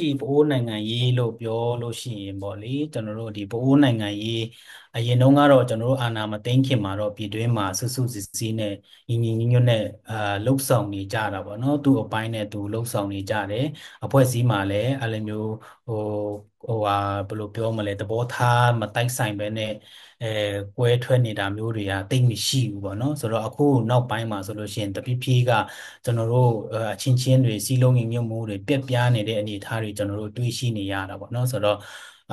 ရှိပအိုးနိုင်ငံရေးလို့ပြောလို့ရှိရင်ပေါ့လေကျွန်တော်တို့ဒီပအိုးနိုင်ငံရေးအရင်တုန်းကတော့ကျွန်တော်တို့အာဏာမသိမ်းခင်မှာတော့ပြည်တွင်းမှာစုစုစည်းစည်းနဲ့ညီညီညွတ်ညွတ်နဲ့အာလှုပ်ဆောင်နေကြတာပေါ့နော်သူ့အပိုင်းနဲ့သူလှုပ်ဆောင်နေကြတယ်အဖွဲ့အစည်းမှာလည်းအဲ့လိုမျိုးဟိုဟိုဟာဘယ်လိုပြောမလဲသဘောထားမတိုက်ဆိုင်ပဲနဲ့အဲကွဲထွက်နေတာမျိုးတွေကတိတ်မရှိဘူးပေါ့နော်ဆိုတော့အခု နောက်ပိုင်းမှာဆိုလို့ရှိရင်တဖြည်းဖြည်းကကျွန်တော်တို့အချင်းချင်းတွေစီးလုံးငင်မြုပ်မှုတွေပြက်ပြားနေတဲ့အနေအထားတွေကျွန်တော်တို့တွေးရှိနေရတာပေါ့နော်ဆိုတော့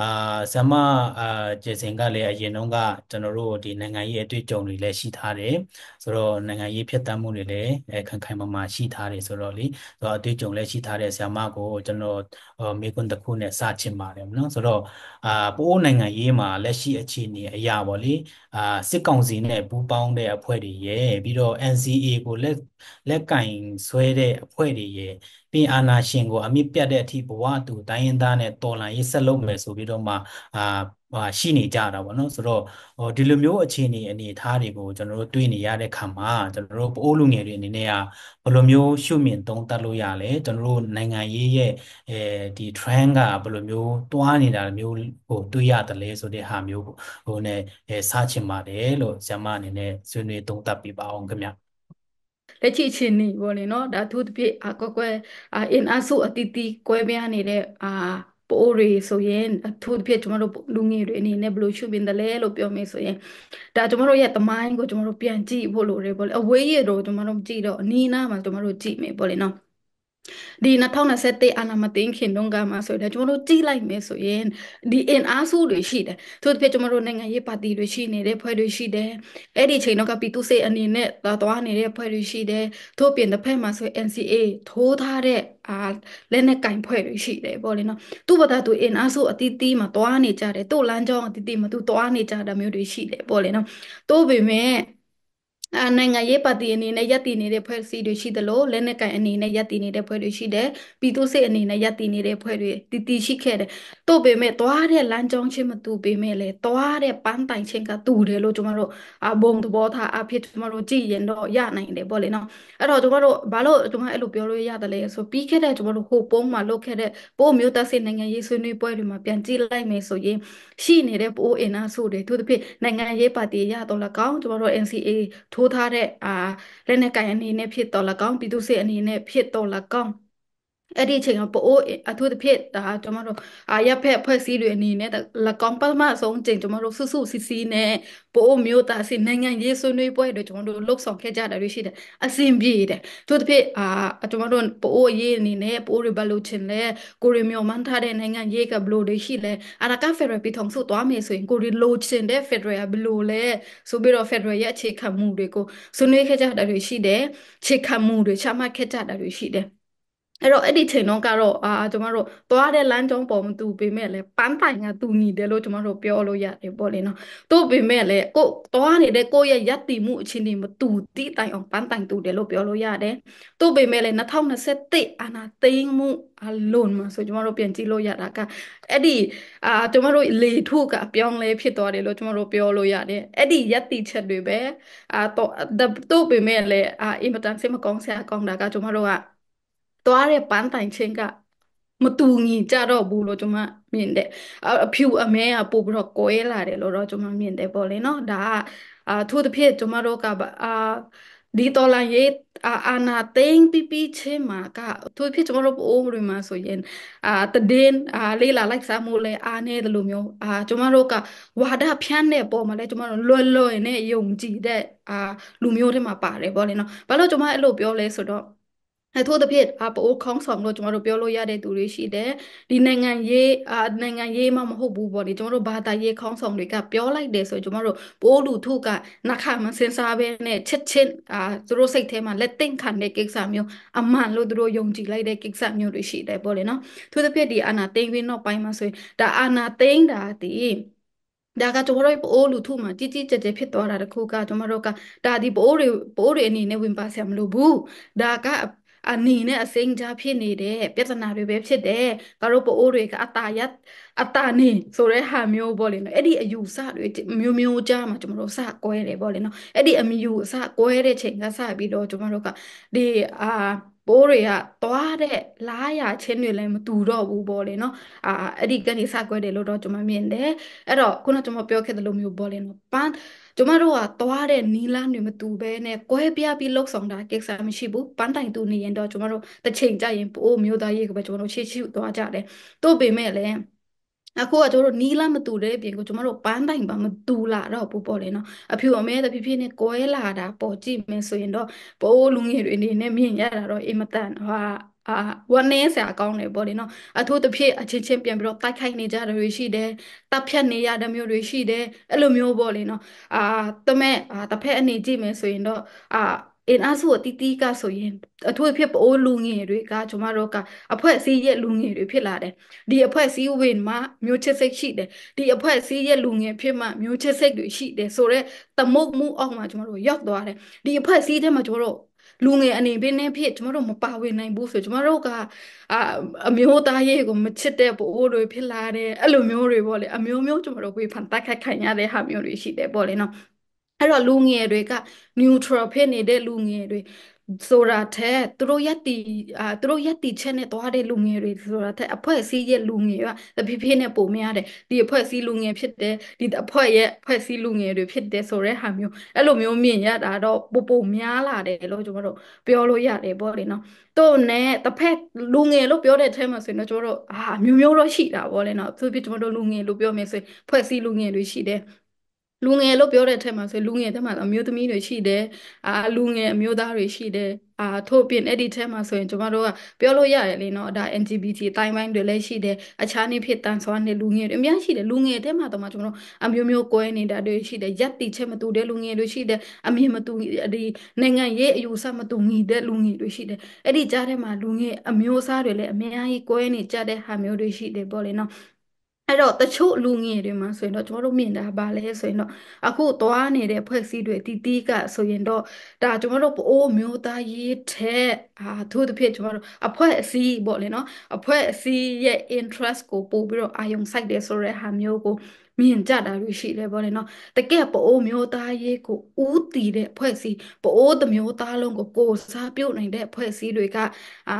အာဇမအာဂျေစင်ကလည်းအရင်တုန်းကကျွန်တော်တို့ဒီနိုင်ငံရေးအတွေ့အကြုံတွေလည်းရှိထားတယ်ဆိုတော့နိုင်ငံရေးဖြစ်တမ်းမှုတွေလည်းခံခိုင်မာမာရှိထားတယ်ဆိုတော့လေဆိုတော့အတွေ့အကြုံလည်းရှိထားတဲ့ဇမကိုကျွန်တော်မေကွန်းတစ်ခုနဲ့စချင်ပါတယ်နော်ဆိုတော့အာပိုးနိုင်ငံရေးမှာလက်ရှိအခြေအနေအရာပေါ့လေအာစစ်ကောင်စီနဲ့ပူးပေါင်းတဲ့အဖွဲ့တွေရဲ့ပြီးတော့ NCA ကိုလက်လက်ကင် ဆွဲတဲ့အဖွဲ့တွေရဲ့ပြီးအာနာရှင်ကိုအမိပြတ်တဲ့အထိဘဝသူတိုင်းရင်းသားနဲ့တော်လှန်ရေးဆက်လုပ်မယ်ဆိုပြီးတော့မှအာဟာရှိနေကြတာပေါ့နော်ဆိုတော့ဟိုဒီလိုမျိုးအခြေအနေအနေထားတွေကိုကျွန်တော်တို့တွေ့နေရတဲ့ခါမှာကျွန်တော်တို့ပအိုးလူငယ်တွေအနေနဲ့ကဘယ်လိုမျိုးရှုမြင်သုံးသပ်လို့ရလဲကျွန်တော်တို့နိုင်ငံရေးရဲ့အဲဒီ trend ကဘယ်လိုမျိုးတွားနေတာ မျိုးဟိုတွေ့ရတယ်လဲဆိုတဲ့ဟာမျိုးဟိုနဲ့စာချင်ပါတယ်လို့ဆရာမအနေနဲ့ဆွေးနွေးသုံးသပ်ပြပါအောင်ခင်ဗျာလက်ရှိအခြေအနေပေါ့လေနော်ဒါသူတပြည့်အကွက်ကွက်အင်အားစုအတီးတီးကွဲပြားနေတဲ့အာပိုးတွေဆိုရင်အထူးသဖြင့်ကျွန်တော်တို့လူငယ်တွေအနေနဲ့ဘယ်လိုရှုပ်ပင်တယ်လဲလို့ပြောမယ်ဆိုရင်ဒါကျွန်တော်တို့ရဲ့သမိုင်းကိုကျွန်တော်တို့ပြန်ကြည့်ဖို့လိုတယ်ပေါ့လေအဝေးရတော့ကျွန်တော်တို့ကြည့်တော့အနီးနားမှာကျွန်တော်တို့ကြည့်မယ်ပေါ့လေနော်ဒီ2021အာဏာမသိမ်းခင်တုန်းကမှဆိုရင်ကျွန်တော်တို့ကြည့်လိုက်မယ်ဆိုရင်ဒီအင်အားစုတွေရှိတယ်သူတို့ဖြစ်ကျွန်တော်တို့နိုင်ငံရေးပါတီတွေရှိနေတယ်ဖွဲ့တွေရှိတယ်အဲ့ဒီချိန်တော့ကပြည်သူ့စေအနေနဲ့သွားနေတဲ့ဖွဲ့တွေရှိတယ်သူ့ပြင်တစ်ဖက်မှာဆိုရင် NCA ထိုးထားတဲ့အာလက်နဲ့ကင်ဖွဲ့တွေရှိတယ်ပေါ့လေနော်သူ့ဘာသာသူအင်အားစုအတီးတီးမှာသွားနေကြတယ်သူ့လမ်းကြောင်းအတီးတီးမှာသူသွားနေကြတာမျိုးတွေရှိတယ်ပေါ့လေနော်တိုးပေမဲ့နိုင်ငံရေးပါတီအနေနဲ့ရပ်တည်နေတဲ့ဖွဲ့စည်းတွေရှိသလိုလက်နက်ကိုင်အနေနဲ့ရပ်တည်နေတဲ့ဖွဲ့တွေရှိတယ်ပြည်သူ့စစ်အနေနဲ့ရပ်တည်နေတဲ့ဖွဲ့တွေတည်တည်ရှိခဲ့တယ်တို့ပေမဲ့သွားတဲ့လမ်းကြောင်းချင်းမတူပေမဲ့လေသွားတဲ့ပန်းတိုင်ချင်းကတူတယ်လို့ကျွန်တော်တို့အဘုံသဘောထားအဖြစ်ကျွန်တော်တို့ကြည်ရင်တော့ရနိုင်တယ်ပေါ့လေနော်အဲ့တော့ကျွန်တော်တို့ဘာလို့ကျွန်တော်အဲ့လိုပြောလို့ရတယ်လဲဆိုပြီးခဲ့တဲ့ကျွန်တော်တို့ဟိုပုံးမှာလုပ်ခဲ့တဲ့ပို့မျိုးတက်စစ်နိုင်ငံရေးဆွေးနွေးပွဲတွေမှာပြန်ကြည့်လိုက်မယ်ဆိုရင်ရှိနေတဲ့ပိုးအင်အားစုတွေသူတို့ဖြစ်နိုင်ငံရေးပါတီရတော့လကောင်းကျွန်တော်တို့ NCA ထထိုးထားတဲ့အာလက်နက်ကင်အနေနဲ့ဖြစ်တော်၎င်းပြည်သူစစ်အနေနဲ့ဖြစ်တော်၎င်းအဲ့ဒီအချိန်မှာပအိုးအထူးသဖြင့်ဒါကျွန်မတို့အာရဖက်ဖွဲ့စည်းတွေအနေနဲ့လကောင်ပမအဆုံးအချိန်ကျွန်မတို့စုစုစီစီနဲ့ပအိုးမျိုးသားစီနိုင်ငံရေးဆွေးနွေးပွဲတွေကျွန်မတို့လှုပ်ဆောင်ခဲ့ကြတာတွေရှိတယ်အဆင်ပြေတယ်သူတစ်ဖြစ်အာကျွန်မတို့ပအိုးရေးအနေနဲ့ပအိုးတွေဘလို့ချင်လဲကိုရီမျိုးမှန်းထားတဲ့နိုင်ငံရေးကဘလို့တွေရှိလဲအာရကဖက်ဒရယ်ပြည်ထောင်စုသွားမယ်ဆိုရင်ကိုရီလိုချင်တဲ့ဖက်ဒရယ်ဘလို့လဲဆိုပြီးတော့ဖက်ဒရယ်ရဲ့အခြေခံမှုတွေကိုဆွေးနွေးခဲ့ကြတာတွေရှိတယ်ခြေခံမှုတွေချမှတ်ခဲ့ကြတာတွေရှိတယ်အဲ့တော့အဲ့ဒီချိန်တော့ကတော့အာကျွန်တော်တို့သွားတဲ့လမ်းကြောင်းပေါ်မတူပေမဲ့လည်းပန်းတိုင်ကတူညီတယ်လို့ကျွန်တော်တို့ပြောလို့ရတယ်ပေါ့လေနော်တို့ပေမဲ့လည်းကိုသွားနေတဲ့ကိုရဲ့ယက်တီမှုအခြေအနေမတူတိတိုင်အောင်ပန်းတိုင်တူတယ်လို့ပြောလို့ရတယ်တို့ပေမဲ့လည်း2021အာနာသိမ်းမှုအလုံးမှာဆိုကျွန်တော်တို့ပြန်ကြည့်လို့ရတာကအဲ့ဒီအာကျွန်တော်တို့လေထုကအပြောင်းလဲဖြစ်သွားတယ်လို့ကျွန်တော်တို့ပြောလို့ရတယ်အဲ့ဒီယက်တီချက်တွေပဲအာတို့ပေမဲ့လည်းအာအင်မတန်စိတ်မကောင်းစရာကောင်းတာကကျွန်တော်တို့ကသွားတဲ့ပန်းတိုင်ချင်းကမတူညီကြတော့ဘူးလို့ကျွန်မမြင်တယ်အဖြူအမဲကပို့ပြီးတော့ကွဲလာတယ်လို့တော့ကျွန်မမြင်တယ်ပေါ့လေနော်ဒါကအထူးသဖြင့်ကျွန်မတို့ကအာဒီတော်လာရေးအာနာသိမ့်ပြီးပြီးချင်းမှာကသူဖြစ်ကျွန်တော်တို့အိုးတွေမှာဆိုရင်အာတဒင်းအာလေးလာလိုက်စားမှုလဲအာနေတယ်လို့မျိုးအာ ကျွန်တော်တို့ကဝါဒဖြန့်တဲ့ပုံမှာလဲကျွန်တော်တို့လွယ်လွယ်နဲ့ယုံကြည်တဲ့အာလူမျိုးတွေမှာပါတယ်ဗောလေနော်ဘာလို့ကျွန်မအဲ့လိုပြောလဲဆိုတော့အထူးသဖြင့်အပိုးခေါင်းဆောင်လို့ကျွန်တော်တို့ပြောလို့ရတဲ့သူတွေရှိတယ်ဒီနိုင်ငံရေးအနိုင်ငံရေးမှမဟုတ်ဘူးပေါ့လေကျွန်တော်တို့ဘာသာရေးခေါင်းဆောင်တွေကပြောလိုက်တယ်ဆိုကျွန်တော်တို့ပိုးလူထုကနှခမစင်စားပဲနဲ့ချက်ချင်းအာသူတို့စိတ်ထဲမှာလက်သိမ့်ခံတဲ့ကိစ္စမျိုးအမှန်လို့သူတို့ယုံကြည်လိုက်တဲ့ကိစ္စမျိုးတွေရှိတယ်ပေါ့လေနော်သူတစ်ဖြစ်ဒီအာနာသိမ့်ပြီးနောက်ပိုင်းမှာဆိုရင်ဒါအာနာသိမ့်တာဒီဒါကကျွန်တော်တို့ပိုးလူထုမှာကြီးကြီးကျယ်ကျယ်ဖြစ်သွားတာတခုကကျွန်တော်တို့ကဒါဒီပိုးတွေပိုးတွေအနေနဲ့ဝင်ပါဆရာမလို့ဘူးဒါကအအနီနဲ့အစိမ်းကြားဖြစ်နေတဲ့ပြဿနာတွေပဲဖြစ်တယ်ငါတို့ပအိုးတွေကအတာရအတာနေဆိုတဲ့ဟာမျိုးပေါ့လေနော်အဲ့ဒီအယူဆတွေမျိုးမျိုးကြားမှာကျွန်တော်တို့စကွဲတယ်ပေါ့လေနော်အဲ့ဒီအမျိုးအစကွဲတဲ့ချိန်ကစပြီးတော့ကျွန်တော်တို့ကဒီအာပိုးတွေကသွားတဲ့လားရချင်းတွေလည်းမတူတော့ဘူးပေါ့လေနော်အာအဲ့ဒီကနေစကွဲတယ်လို့တော့ကျွန်မမြင်တယ်အဲ့တော့ခုနကျွန်မပြောခဲ့သလိုမျိုးပေါ့လေနော်ပန်းကျမတို့ကသွားတဲ့နီလာတွေမတူဘဲနဲ့ကွဲပြားပြီးလှုပ်ဆောင်တာကိစ္စမရှိဘူးပန်းတိုင်တူနေရင်တော့ကျမတို့တစ်ချိန်ကြရင်ပိုးမျိုးသားရေးကပဲကျမတို့ချေချူသွားကြတယ်တို့ပေမဲ့လည်းအခုကတို့နီးလာမတူတဲ့အပြင်ကိုကျမတို့ပန်းတိုင်ပါမတူလာတော့ဘူးပေါ့လေနော်အဖြူအမဲတဖြည်းဖြည်းနဲ့ကွဲလာတာ ပေါ်ကြည့်မယ်ဆိုရင်တော့ပိုးလူငယ်တွေအနေနဲ့မြင်ရတာတော့အင်မတန်ဟာအာဝမ်းနည်းစရာကောင်းတယ်ပေါ့လေနော်အထူးသဖြင့်အချင်းချင်းပြန်ပြီးတော့တိုက်ခိုက်နေကြတာတွေရှိတယ်တပ်ဖြတ်နေရတဲ့မျိုးတွေရှိတယ်အဲ့လိုမျိုးပေါ့လေနော်အာတမက်အာတစ်ဖက်အနေကြည့်မယ်ဆိုရင်တော့အာအင်အားစုအတီးတီးကဆိုရင်အထူးဖြစ်ပိုးလူငယ်တွေကကျွန်မတို့ကအဖွဲ့အစည်းရဲ့လူငယ်တွေဖြစ်လာတယ်ဒီအဖွဲ့အစည်းဝင်မှာမျိုးချစ်စိတ်ရှိတယ်ဒီအဖွဲ့အစည်းရဲ့လူငယ်ဖြစ်မှမျိုးချစ်စိတ်တွေရှိတယ်ဆိုတော့တမုတ်မှုအောက်မှာကျွန်မတို့ရောက်သွားတယ်ဒီအဖွဲ့အစည်းထဲမှာကျွန်မတို့လူငယ်အနေနဲ့ဖြစ်ကျမတို့မပါဝင်နိုင်ဘူးဆိုကျမတို့ကအအမျိုးသားရေးကိုမချစ်တဲ့ပိုးတွေဖြစ်လာတယ်အဲ့လိုမျိုးတွေပေါ့လေအမျိုးမျိုးကျမတို့ဝေဖန်တိုက်ခိုက်ခံရတဲ့ဟာမျိုးတွေရှိတယ်ပေါ့လေနော်အဲ့တော့လူငယ်တွေက neutral ဖြစ်နေတဲ့လူငယ်တွေဆိုတာထက်သူတို့ရက်တီအာသူတို့ရက်တီချက်နဲ့သွားတဲ့လူငယ်တွေဆိုတာထက်အဖွဲ့အစည်းရဲ့လူငယ်ကတဖြည်းဖြည်းနဲ့ပုံများတယ်ဒီအဖွဲ့အစည်းလူငယ်ဖြစ်တယ်ဒီအဖွဲ့ရဲ့အဖွဲ့အစည်းလူငယ်တွေဖြစ်တယ်ဆိုတဲ့ဟာမျိုးအဲ့လိုမျိုးမြင်ရတာတော့ပုံပုံများလာတယ်လို့ကျွန်တော်တို့ပြောလို့ရတယ်ပေါ့လေနော်သူ့နဲ့တစ်ဖက်လူငယ်လို့ပြောတဲ့အထက်မှာဆိုရင်တော့ကျွန်တော်တို့အာမျိုးမျိုးတော့ရှိတာပေါ့လေနော်သူပြကျွန်တော်တို့လူငယ်လို့ပြောမယ်ဆိုရင်ဖွဲ့စည်းလူငယ်တွေရှိတယ်လူငယ်လို့ပြောတဲ့အထက်မှာဆိုလူငယ်တဲ့မှာအမျိုးသမီးတွေရှိတယ်အာလူငယ်အမျိုးသားတွေရှိတယ်အာထို့ပြင်အဲ့ဒီထဲမှာဆိုရင်ကျမတို့ကပြောလို့ရတယ်လေနော်ဒါ LGBT အတိုင်းပိုင်းတွေလည်းရှိတယ်အခြားနေ့ဖြစ်တန်ဆွမ်းနေလူငယ်တွေအများရှိတယ်လူငယ်တဲ့မှာတော့မှကျမတို့အမျိုးမျိုးကွဲနေတာတွေရှိတယ်ရက်တိချက်မတူတဲ့လူငယ်တွေရှိတယ်အမြင်မတူဒီနိုင်ငံရေးအယူဆမတူညီတဲ့လူငယ်တွေရှိတယ်အဲ့ဒီကြားထဲမှာလူငယ်အမျိုးအစားတွေလည်းအများကြီးကွဲနေကြတဲ့ဟာမျိုးတွေရှိတယ်ပေါ့လေနော်အဲ့တော့တချို့လူငယ်တွေမှာဆိုရင်တော့ကျွန်တော်တို့မြင်တာပါလဲဆိုရင်တော့အခုသွားနေတဲ့ဖွဲ့စည်းတွေတီတီကဆိုရင်တော့ဒါကျွန်တော်တို့ပအိုးမျိုးသားရေးထက်အာသို့တဖြစ်ကျွန်တော်တို့အဖွဲ့အစည်းပေါ့လေနော်အဖွဲ့အစည်းရဲ့ interest ကိုပို့ပြီးတော့အာယုံစိုက်တယ်ဆိုတဲ့ဟာမျိုးကိုမြင်ကြတာတွေရှိလဲပေါ့လေနော်တကယ်ပအိုးမျိုးသားရေးကိုဦးတည်တဲ့ဖွဲ့စည်းပအိုးတမျိုးသားလုံးကိုကိုစားပြုတ်နိုင်တဲ့ဖွဲ့စည်းတွေကအာ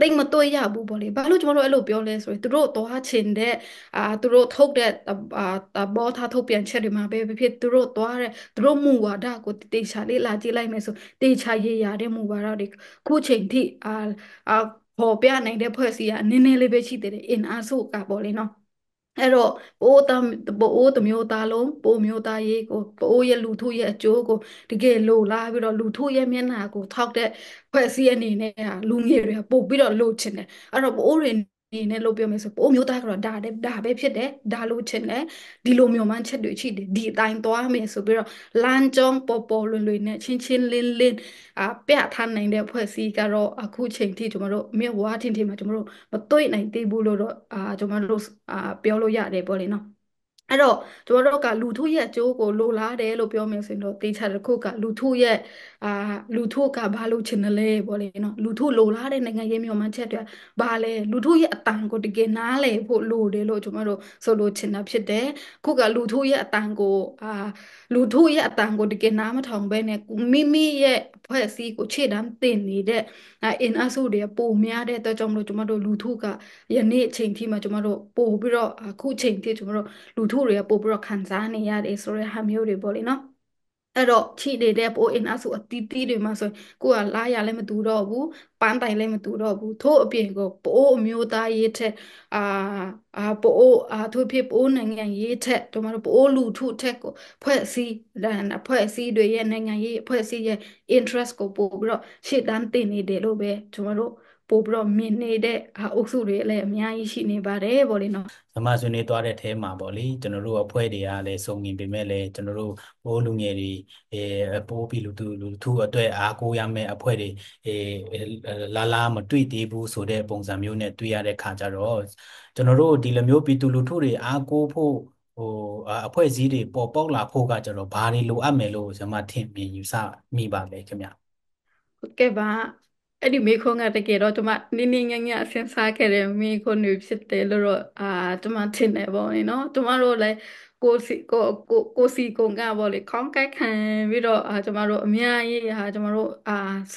တိတ်မတွေ့ရဘူးပေါ့လေဘာလို့ကျွန်တော်တို့အဲ့လိုပြောလဲဆိုရင်သူတို့သွားချင်တဲ့အာသူတို့ထုတ်တဲ့အာဘောထားထုတ်ပြန်ချက်တွေမှာပဲဖြစ်သူတို့သွားတဲ့သူတို့မူဝါဒကိုတေချာလေးလာကြည့်လိုက်မယ်ဆိုတေချာရေးရတဲ့မူဝါဒတွေခုချိန်ထိအာအာပေါ်ပြနိုင်တဲ့ဖွဲ့စည်းရနည်းနည်းလေးပဲရှိသေးတယ်အင်အားစုကပေါ့လေနော်အဲ့တော့ပိုးသားပိုးတမျိုးသားလုံးပိုးမျိုးသားရေးကိုပိုးရဲ့လူထုရဲ့အကျိုးကိုတကယ်လိုလားပြီးတော့လူထုရဲ့မျက်နှာကိုထောက်တဲ့ဖွဲ့စည်းအနေနဲ့လူငယ်တွေကပို့ပြီးတော့လိုချင်တယ်အဲ့တော့ပိုးတွေနေနဲ့လို့ပြောမယ်ဆိုပို့မျိုးသားကတော့ဒါတဲ့ဒါပဲဖြစ်တယ်ဒါလို့ချင်တယ်ဒီလိုမျိုးမှချက်တွေရှိတယ်ဒီအတိုင်းသွားမယ်ဆိုပြီးတော့လမ်းကြောင်းပေါ်ပေါ်လွင်လွင်နဲ့ချင်းချင်းလင်းလင်းအာပြထားနိုင်တဲ့ဖွဲ့စည်းကတော့အခုချိန်ထိကျွန်တော်တို့မြို့ဝါထင်ထင်မှာကျွန်တော်တို့မတွေ့နိုင်သေးဘူးလို့တော့အာကျွန်တော်တို့အာပြောလို့ရတယ်ပေါ့လေနော်အဲ့တော့ကျွန်တော်တို့ကလူထုရဲ့အကျိုးကိုလိုလားတယ်လို့ပြောမယ်ဆိုရင်တော့တေချာတစ်ခုကလူထုရဲ့အာလူထုကဘာလို့ချင်တယ်လဲပေါ့လေနော်လူထုလိုလားတဲ့နိုင်ငံရေးမျိုးမှချက်တွေဘာလဲလူထုရဲ့အတန်ကိုတကယ်နားလည်ဖို့လိုတယ်လို့ကျွန်တော်တို့ဆိုလိုချင်တာဖြစ်တယ်ခုကလူထုရဲ့အတန်ကိုအာလူထုရဲ့အတန်ကိုတကယ်နားမထောင်ဘဲနဲ့မိမိရဲ့အဖွဲ့အစည်းကိုခြေတမ်းတင်နေတဲ့အင်အားစုတွေပုံများတဲ့အတွက်ကြောင့်မလို့ကျွန်တော်တို့လူထုကယနေ့အချိန်ထိမှကျွန်တော်တို့ပို့ပြီးတော့အခုအချိန်ထိကျွန်တော်တို့လူထုထုတွေကပို့ပြီးတော့ခံစားနေရတယ်ဆိုတဲ့ဟာမျိုးတွေပေါ့လေနော်အဲ့တော့ချိနေတဲ့ပိုအင်အားစုအတီးတီးတွေမှာဆိုကိုကလာရလည်းမတူတော့ဘူးပန်းတိုင်လည်းမတူတော့ဘူးထို့အပြင်ကိုပိုအမျိုးသားရေးထက်အာအာပိုအာသူဖြစ်ပိုနိုင်ငံရေးထက်တို့မလို့ပိုလူထုထက်ကိုဖွဲ့စည်းဖွဲ့စည်းတွေရဲ့နိုင်ငံရေးဖွဲ့စည်းရဲ့ interest ကိုပို့ပြီးတော့ရှေ့တန်းတင်နေတယ်လို့ပဲတို့မလို့ပို့ပြီးတော့မြင်နေတဲ့ဟာအုပ်စုတွေလည်းအများကြီးရှိနေပါတယ်ဗောလေနော်။သမဆွေးနွေးသွားတဲ့အဲမှာဗောလေကျွန်တော်တို့အဖွဲ့တွေကလည်းစုံငင်ပေမဲ့လည်းကျွန်တော်တို့ဘိုးလူငယ်တွေအဲပိုးပြီးလူသူလူထုအတွက်အားကိုးရမယ့်အဖွဲ့တွေအဲလာလာမတွေ့သေးဘူးဆိုတဲ့ပုံစံမျိုးနဲ့တွေ့ရတဲ့ခါကြတော့ကျွန်တော်တို့ဒီလိုမျိုးပြည်သူလူထုတွေအားကိုးဖို့ဟိုအဖွဲ့အစည်းတွေပေါ်ပေါက်လာဖို့ကကျွန်တော်ဘာတွေလိုအပ်မယ်လို့ကျွန်မထင်မြင်ယူဆမိပါလေခင်ဗျ။ဟုတ်ကဲ့ပါအဲ့ဒီမိခွန်းကတကယ်တော့ကျွန်မနင်းနင်းငယ်ငယ်စဉ်းစားခဲ့တဲ့မိခွန်းတွေဖြစ်တယ်လို့တော့အာကျွန်မထင်တယ်ပေါ့နော်ကျွန်မတို့လည်းကိုစီကိုကိုကိုစီကုံကပေါ့လေခေါင်းကိုက်ခံပြီးတော့အာကျမတို့အများကြီးဟာကျမတို့အာစ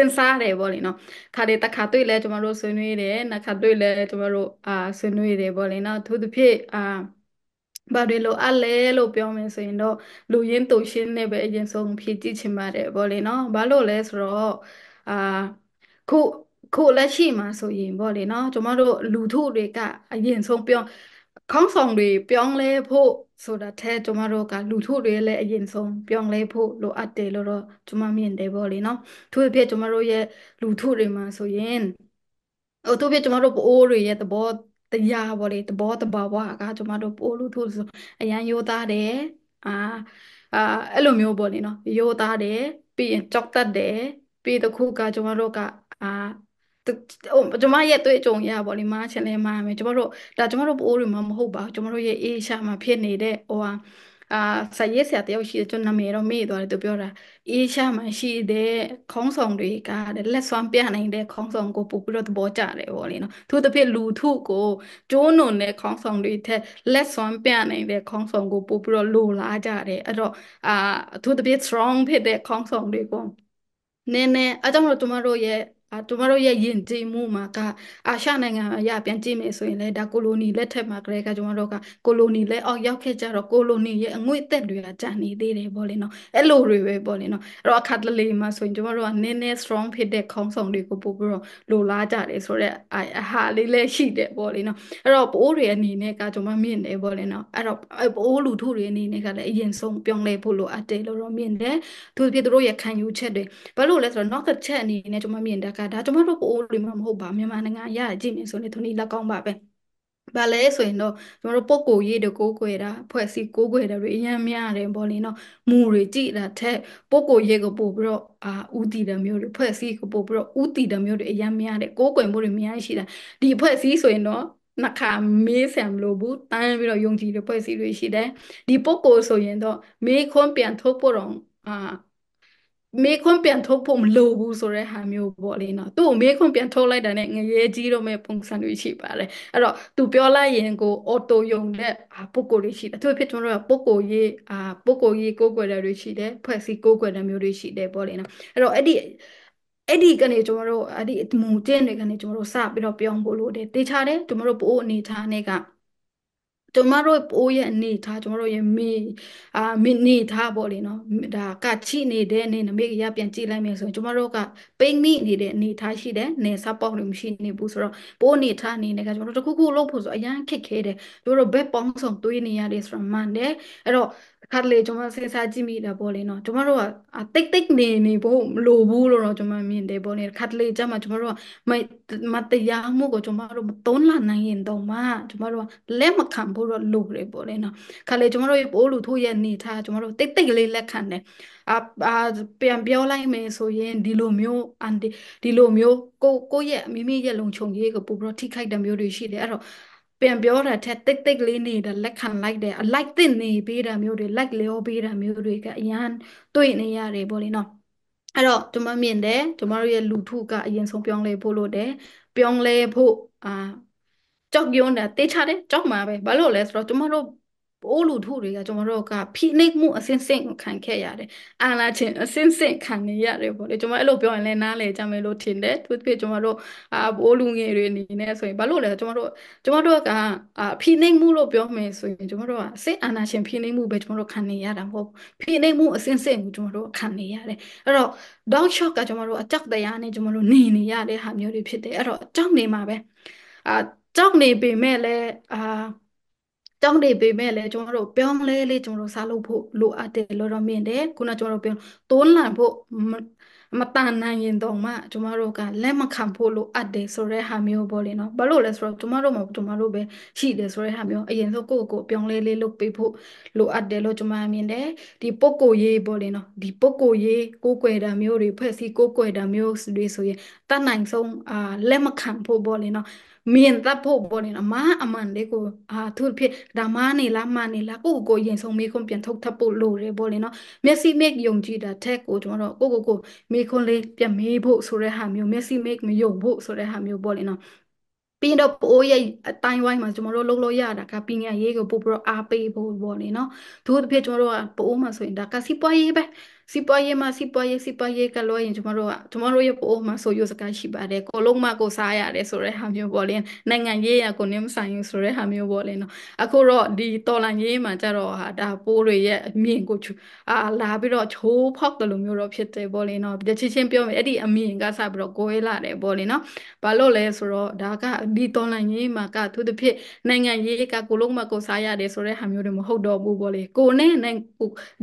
ဉ်းစားတယ်ပေါ့လေနော်ခါတွေတစ်ခါတွေ့လဲကျမတို့ဆွေးနွေးတယ်နှစ်ခါတွေ့လဲကျမတို့အာဆွေးနွေးတယ်ပေါ့လေနော်သူတစ်ဖြစ်အာဘာတွေလိုအပ်လဲလို့ပြောမယ်ဆိုရင်တော့လူရင်းတူရှင်းနဲ့ပဲအရင်ဆုံးဖြည့်ကြည့်ချင်ပါတယ်ပေါ့လေနော်ဘာလို့လဲဆိုတော့အာခုခုလက်ရှိမှာဆိုရင်ပေါ့လေနော်ကျမတို့လူထုတွေက အရင်ဆုံးပြောခေါင်းဆောင်တွေပြောင်းလဲဖို့ဆိုတာထဲကျမတို့ကလူထုတွေလည်းအရင်ဆုံးပြောင်းလဲဖို့လိုအပ်တယ်လို့တော့ကျမမြင်တယ်ပေါ့လေနော်သူအဖြစ်ကျမတို့ရဲ့လူထုတွေမှာဆိုရင်ဟိုသူအဖြစ်ကျမတို့ပအိုးတွေရဲ့သဘောတရားပေါ့လေသဘောတဘာဝကကျမတို့ပအိုးလူထုဆိုအရန်ရိုးသားတယ်အာအာအဲ့လိုမျိုးပေါ့လေနော်ရိုးသားတယ်ပြီးရင်ကြောက်တတ်တယ်ပြီးတခုကကျမတို့ကအာကျမရဲ့တွေ့ကြုံရပါလိမ့်မားချင်လဲမားမယ်ကျမတို့ဒါကျမတို့ပိုးတွေမှာမဟုတ်ပါဘူးကျမတို့ရဲ့အေးရှာမှာဖြစ်နေတဲ့ဟိုဟာအာဆရာဆရာတယောက်ရှိတယ်ကျွန်နာမည်တော့မေ့သွားတယ်သူပြောတာအေးရှာမှာရှိတဲ့ခေါင်းဆောင်တွေကလက်စွမ်းပြနိုင်တဲ့ခေါင်းဆောင်ကိုပို့ပြီးတော့သဘောကျတယ်ပေါ့လေနော်သူတစ်ဖြစ်လူထုကိုကျိုးနုံတဲ့ခေါင်းဆောင်တွေထက်လက်စွမ်းပြနိုင်တဲ့ခေါင်းဆောင်ကိုပို့ပြီးတော့လိုလားကြတယ်အဲ့တော့အာသူတစ်ဖြစ် strong ဖြစ်တဲ့ခေါင်းဆောင်တွေကိုနည်းနည်းအဲကြောင့်မလို့ကျမတို့ရဲ့အာတို့မတို့ရဲ့ယဉ်ကျေးမှုမှာကအာရှနိုင်ငံအရပြန်ကြည့်မယ်ဆိုရင်လည်းဒါကိုလိုနီလက်ထက်မှာကလေးကကျွန်တော်တို့ကကိုလိုနီလက်အောက်ရောက်ခဲ့ကြတော့ကိုလိုနီရဲ့အငွေ့အသက်တွေကကြာနေသေးတယ်ပေါ့လေနော်အဲ့လိုတွေပဲပေါ့လေနော်အဲ့တော့အခါတလေမှာဆိုရင်ကျွန်တော်တို့ကနည်းနည်း strong ဖြစ်တဲ့ခေါင်းဆောင်တွေကိုပို့ပြီးတော့လိုလားကြတယ်ဆိုတော့အဟာလေးလည်းရှိတယ်ပေါ့လေနော်အဲ့တော့ပိုးတွေအနေနဲ့ကကျွန်မမြင်တယ်ပေါ့လေနော်အဲ့တော့ပိုးလူထုတွေအနေနဲ့ကလည်းအရင်ဆုံးပြောင်းလဲဖို့လိုအပ်တယ်လို့တော့မြင်တယ်သူတို့ပြသူတို့ရဲ့ခံယူချက်တွေဘာလို့လဲဆိုတော့ knock ချက်အနေနဲ့ကျွန်မမြင်တာကဒါကျမတို့ပိုအိုးတွေမှမဟုတ်ပါမြန်မာနိုင်ငံရရကြည့်နေဆိုရင်သူနီလက်ကောင်းပါပဲဘာလဲဆိုရင်တော့ကျွန်တော်တို့ပုံကိုရေးတကိုးကွယ်တာဖွဲ့စည်းကိုးကွယ်တာတွေအများများတယ်ပေါ့လေနော်မူတွေကြည်တာထက်ပုံကိုရေးကိုပို့ပြီးတော့အာဥတီတယ်မျိုးတွေဖွဲ့စည်းကိုပို့ပြီးတော့ဥတီတယ်မျိုးတွေအများများတယ်ကိုးကွယ်မှုတွေများရှိတာဒီဖွဲ့စည်းဆိုရင်တော့နှခါမေးဆံမလို့ဘူးတန်းပြီးတော့ယုံကြည်တဲ့ဖွဲ့စည်းတွေရှိတယ်ဒီပုံကိုဆိုရင်တော့မေးခွန်းပြန်ထုတ်ဖို့တော့အာမေခွန်းပြန်ထုတ်ဖို့မလိုဘူးဆိုတဲ့ဟာမျိုးပေါ့လေနော်သူ့ကိုမေခွန်းပြန်ထုတ်လိုက်တာနဲ့ငရေကြီးတော့မဲ့ပုံစံတွေရှိပါတယ်အဲ့တော့သူပြောလိုက်ရင်ကိုအော်တိုယုံတဲ့ပုဂ္ဂိုလ်တွေရှိတယ်သူဖြစ်ကျွန်တော်ကပုဂ္ဂိုလ်ရေးအာပုဂ္ဂိုလ်ရေးကိုးကွယ်တာတွေရှိတယ်ဖွဲ့စည်းကိုးကွယ်တာမျိုးတွေရှိတယ်ပေါ့လေနော်အဲ့တော့အဲ့ဒီအဲ့ဒီကနေကျွန်တော်တို့အဲ့ဒီမူတင်တွေကနေကျွန်တော်တို့စပြီးတော့ပြောင်းဖို့လိုတယ်တေချာတယ်ကျွန်တော်တို့ပို့အနေထားနဲ့ကကျမတို့ပိုးရဲ့အနေထားကျမတို့ရဲ့မေအာမေနေထားပေါ့လေနော်ဒါကချိနေတဲ့အနေနဲ့မေကရပြန်ကြည့်လိုက်မယ်ဆိုရင်ကျမတို့ကပိန်မိနေတဲ့အနေထားရှိတယ်နေစပေါက်လို့မရှိနေဘူးဆိုတော့ပိုးအနေထားအနေနဲ့ကကျမတို့တခုခုလုပ်ဖို့ဆိုအရန်ခက်ခဲတယ်ကျမတို့ဘက်ပေါင်းဆောင်တွေးနေရတယ်ဆိုတော့မှန်တယ်အဲ့တော့ခါတလေကျွန်မစဉ်းစားကြည့်မိတာပေါ့လေနော် ကျွန်မတို့ကတိတ်တိတ်နေနေဖို့မလိုဘူးလို့တော့ကျွန်မမြင်တယ်ပေါ့လေခါတလေကျမှကျွန်မတို့ကမမတရားမှုကိုကျွန်မတို့မသုံးလာနိုင်ရင်တော့မှကျွန်မတို့ကလက်မခံဖို့တော့လိုတယ်ပေါ့လေနော်ခါလေကျွန်မတို့ရဲ့ပိုးလူထိုးရဲ့နေထားကျွန်မတို့တိတ်တိတ်လေးလက်ခံတယ်အာအာပြန်ပြောလိုက်မယ်ဆိုရင်ဒီလိုမျိုးအန်ဒီလိုမျိုးကိုကိုရဲ့မိမိရဲ့လုံခြုံရေးကိုပို့ပြီးတော့ထိခိုက်တဲ့မျိုးတွေရှိတယ်အဲ့တော့ပင်ပြောတာထက်တိတ်တိတ်လေးနေတာလက်ခံလိုက်တယ်အလိုက်တင်နေပေးတာမျိုးတွေလိုက်လျောပေးတာမျိုးတွေကအရန်တွေ့နေရတယ်ပေါ့လေနော်အဲ့တော့ကျွန်မမြင်တယ်ကျွန်မတို့ရဲ့လူထုကအရင်ဆုံးပြောင်းလဲဖို့လို့တယ်ပြောင်းလဲဖို့အာကြောက်ရွံ့တာတေးချတယ်ကြောက်မှာပဲဘာလို့လဲဆိုတော့ကျွန်မတို့ပိုးလူထုတွေကကျွန်တော်တို့ကဖိနှိပ်မှုအစင်းစင်းခံခဲ့ရတယ်အာလာချင်းအစင်းစင်းခံနေရတယ်ပေါ့လေကျွန်တော်အဲ့လိုပြောရင်လည်းနားလေကြမယ်လို့ထင်တယ်သူဖြစ်ကျွန်တော်တို့အာပိုးလူငယ်တွေအနေနဲ့ဆိုရင်ဘာလို့လဲကျွန်တော်တို့ကျွန်တော်တို့ကအာဖိနှိပ်မှုလို့ပြောမယ်ဆိုရင်ကျွန်တော်တို့ကစစ်အာဏာရှင်ဖိနှိပ်မှုပဲကျွန်တော်တို့ခံနေရတာမဟုတ်ဘူးဖိနှိပ်မှုအစင်းစင်းကိုကျွန်တော်တို့ခံနေရတယ်အဲ့တော့ dog shock ကကျွန်တော်တို့အကြောက်တရားနဲ့ကျွန်တော်တို့နေနေရတဲ့ဟာမျိုးတွေဖြစ်တယ်အဲ့တော့အကြောက်နေမှာပဲအာကြောက်နေပေမဲ့လည်းအာကြောင်းတွေပေမဲ့လည်းကျွန်တော်တို့ပြောင်းလဲလေးကျွန်တော်တို့စားလို့ဖို့လိုအပ်တယ်လို့တော့မြင်တယ်ခုနကျွန်တော်တို့ပြောသုံးလန်ဖို့မတန်နိုင်ရင်တော့မှကျမတို့ကလက်မခံဖို့လိုအပ်တယ်ဆိုတဲ့ဟာမျိုးပေါ့လေနော်ဘာလို့လဲဆိုတော့ကျမတို့မှာကျမတို့ပဲရှိတယ်ဆိုတဲ့ဟာမျိုးအရင်ဆုံးကိုယ့်ကိုယ်ပြောင်းလဲလေးလုပ်ပေးဖို့လိုအပ်တယ်လို့ကျမမြင်တယ်ဒီပုဂ္ဂိုလ်ရေးပေါ့လေနော်ဒီပုဂ္ဂိုလ်ရေးကိုယ်ကွယ်တာမျိုးတွေဖွဲ့စည်းကိုယ်ကွယ်တာမျိုးတွေဆိုရင်တတ်နိုင်ဆုံးအာလက်မခံဖို့ပေါ့လေနော်မြင်တတ်ဖို့ပေါ်နေတော့မအမှန်လေးကိုအာသူဖြစ်ဒါမနေလားမနေလားကိုကိုကိုရင်ဆုံးမိခွန်းပြန်ထုတ်ထပ်ဖို့လိုတယ်ပေါ့လေနော်မျက်စိမိတ်ယုံကြည်တာထက်ကိုကျွန်တော်တို့ကိုကိုကိုမိခွန်းလေးပြန်မေးဖို့ဆိုတဲ့ဟာမျိုး message make မယုံဖို့ဆိုတဲ့ဟာမျိုးပေါ့လေနော်ပြီးရင်တော့ပိုးရဲ့အတိုင်းဝိုင်းမှာကျွန်တော်တို့လှုပ်လို့ရတာကပညာရေးကိုပို့ပြီးတော့အားပေးဖို့ပေါ့လေနော်တို့တစ်ဖြစ်ကျွန်တော်တို့ကပိုးမှာဆိုရင်ဒါကစီးပွားရေးပဲစီပွားရေးမှာစီပွားရေးစီပွားရေးကလို့ရင်ကျွန်တော်တို့ကကျွန်တော်တို့ရဲ့ပိုးမှာဆိုရစကားရှိပါတယ်ကိုလုံးမကိုစားရတယ်ဆိုတဲ့ဟာမျိုးပေါ့လေနိုင်ငံရေးရကိုနင်းမဆိုင်ဘူးဆိုတဲ့ဟာမျိုးပေါ့လေနော်အခုတော့ဒီတော်လန်ရေးမှာကြတော့ဟာဒါပိုးတွေရဲ့အမြင်ကိုအာလာပြီးတော့ချိုးဖောက်တယ်လို့မျိုးတော့ဖြစ်တယ်ပေါ့လေနော်တချင်ချင်းပြောမယ်အဲ့ဒီအမြင်ကစပြီးတော့ကိုယ်လာတယ်ပေါ့လေနော်ဘာလို့လဲဆိုတော့ဒါကဒီတော်လန်ရေးမှာကသူတစ်ဖြစ်နိုင်ငံရေးကကိုလုံးမကိုစားရတယ်ဆိုတဲ့ဟာမျိုးတွေမဟုတ်တော့ဘူးပေါ့လေကိုနဲ့နိုင်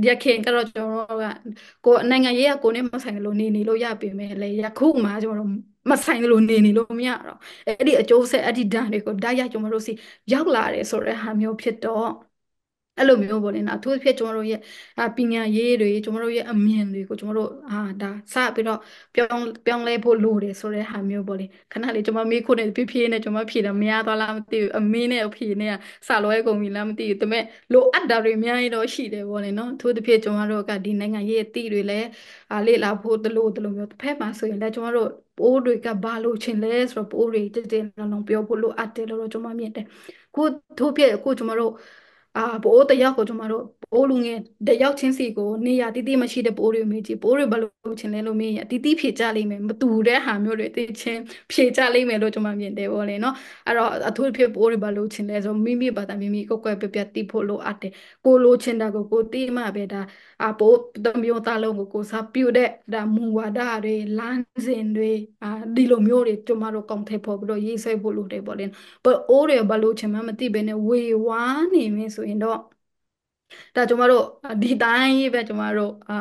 ဒီခင်ကတော့ကျွန်တော်ကကိုနိုင်ငံရေးကကိုနဲ့မဆိုင်လို့နေနေလို့ရပေမဲ့လေယခုမှကျွန်တော်တို့မဆိုင်လို့နေနေလို့မရတော့အဲ့ဒီအကျိုးဆက်အဲ့ဒီဒဏ်တွေကိုဓာတ်ရကျွန်တော်တို့စီရောက်လာတယ်ဆိုတဲ့ဟာမျိုးဖြစ်တော့အဲ့လိုမျိုးပေါ့လေနော်အထူးဖြင့်ကျွန်တော်တို့ရဲ့ပညာရေးတွေကျွန်တော်တို့ရဲ့အမြင်တွေကိုကျွန်တော်တို့အာဒါစပြီးတော့ပြောင်းပြောင်းလဲဖို့လိုတယ်ဆိုတဲ့ဟာမျိုးပေါ့လေခဏလေးကျွန်မမေးခွန်းနဲ့ဖြည်းဖြည်းနဲ့ကျွန်မဖြေတာမရသွားလားမသိဘူးအမင်းနဲ့အဖေနဲ့ကစလွဲကုန်ပြီလားမသိဘူးဒါပေမဲ့လိုအပ်တာတွေအများကြီးတော့ရှိတယ်ပေါ့လေနော်အထူးဖြင့်ကျွန်တော်တို့ကဒီနိုင်ငံရေးအသည့်တွေလည်းအာလေ့လာဖို့တလို့တလို့မျိုးတစ်ဖက်မှာဆိုရင်လည်းကျွန်တော်တို့ပိုးတွေကဘာလို့ချင်လဲဆိုတော့ပိုးတွေတည်တည်လုံးလုံးပြောဖို့လိုအပ်တယ်လို့တော့ကျွန်မမြင်တယ်ခုထို့ဖြစ်ခုကျွန်တော်တို့အာဘိုးတယောက်ကိုကျွန်မတို့ဘိုးလူငယ်တယောက်ချင်းစီကိုနေရတိတိမရှိတဲ့ဘိုးတွေမေးကြည့်ဘိုးတွေဘယ်လိုချင်လဲလို့မေးရင်တိတိဖြေကြလိမ့်မယ်မတူတဲ့ဟာမျိုးတွေတိချင်းဖြေကြလိမ့်မယ်လို့ကျွန်မမြင်တယ်ပေါ့လေနော်အဲ့တော့အထူးဖြစ်ဘိုးတွေဘယ်လိုချင်လဲဆိုမိမိဘာသာမိမိကိုယ်ကိုယ်ပြပြတိဖို့လိုအပ်တယ်ကိုလိုချင်တာကိုကိုတိမှပဲဒါအဘိုးတမျိုးသားလုံးကိုကိုစားပြုတဲ့ဒါမူဝါဒတွေလမ်းစဉ်တွေအာဒီလိုမျိုးတွေကျွန်မတို့ကောင်းထည့်ဖို့ပြီးတော့ရေးဆွဲဖို့လိုတယ်ပေါ့လေဘိုးတွေဘယ်လိုချင်မှမသိဘဲနဲ့ဝေဝါးနေမင်းဆိုဆိုရင်တော့ဒါကျမတို့ဒီတိုင်းကြီးပဲကျမတို့အာ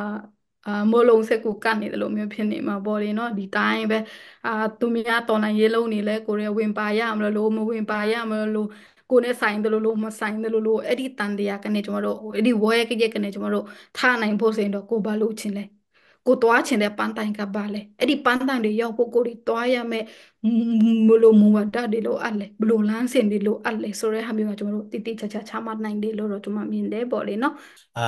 အာမလုံစက်ကူကနေတယ်လို့မျိုးဖြစ်နေမှာပေါ့လေနော်ဒီတိုင်းပဲအာသူများတော်နိုင်ရေးလုံးနေလဲကိုရဲဝင်ပါရမလို့မဝင်ပါရမလို့ကိုနဲ့ဆိုင်တယ်လို့လို့မဆိုင်တယ်လို့လို့အဲ့ဒီတန်တရားကနေကျမတို့အဲ့ဒီဝဲကြက်ကနေကျမတို့ထားနိုင်ဖို့ဆိုရင်တော့ကိုဘာလို့ချင်းလဲကိုသွားချင်တဲ့ပန်းတိုင်ကပါလေအဲ့ဒီပန်းတိုင်တွေရောက်ဖို့ကိုတွေသွားရမယ်မလို့မဝတတွေလို့အပ်လဲဘလို့လမ်းစဉ်တွေလို့အပ်လဲဆိုတဲ့ဟာမျိုးကကျွန်တော်တို့တိတိကျကျချမှတ်နိုင်တယ်လို့တော့ကျွန်မမြင်တယ်ပေါ့လေနော်အာ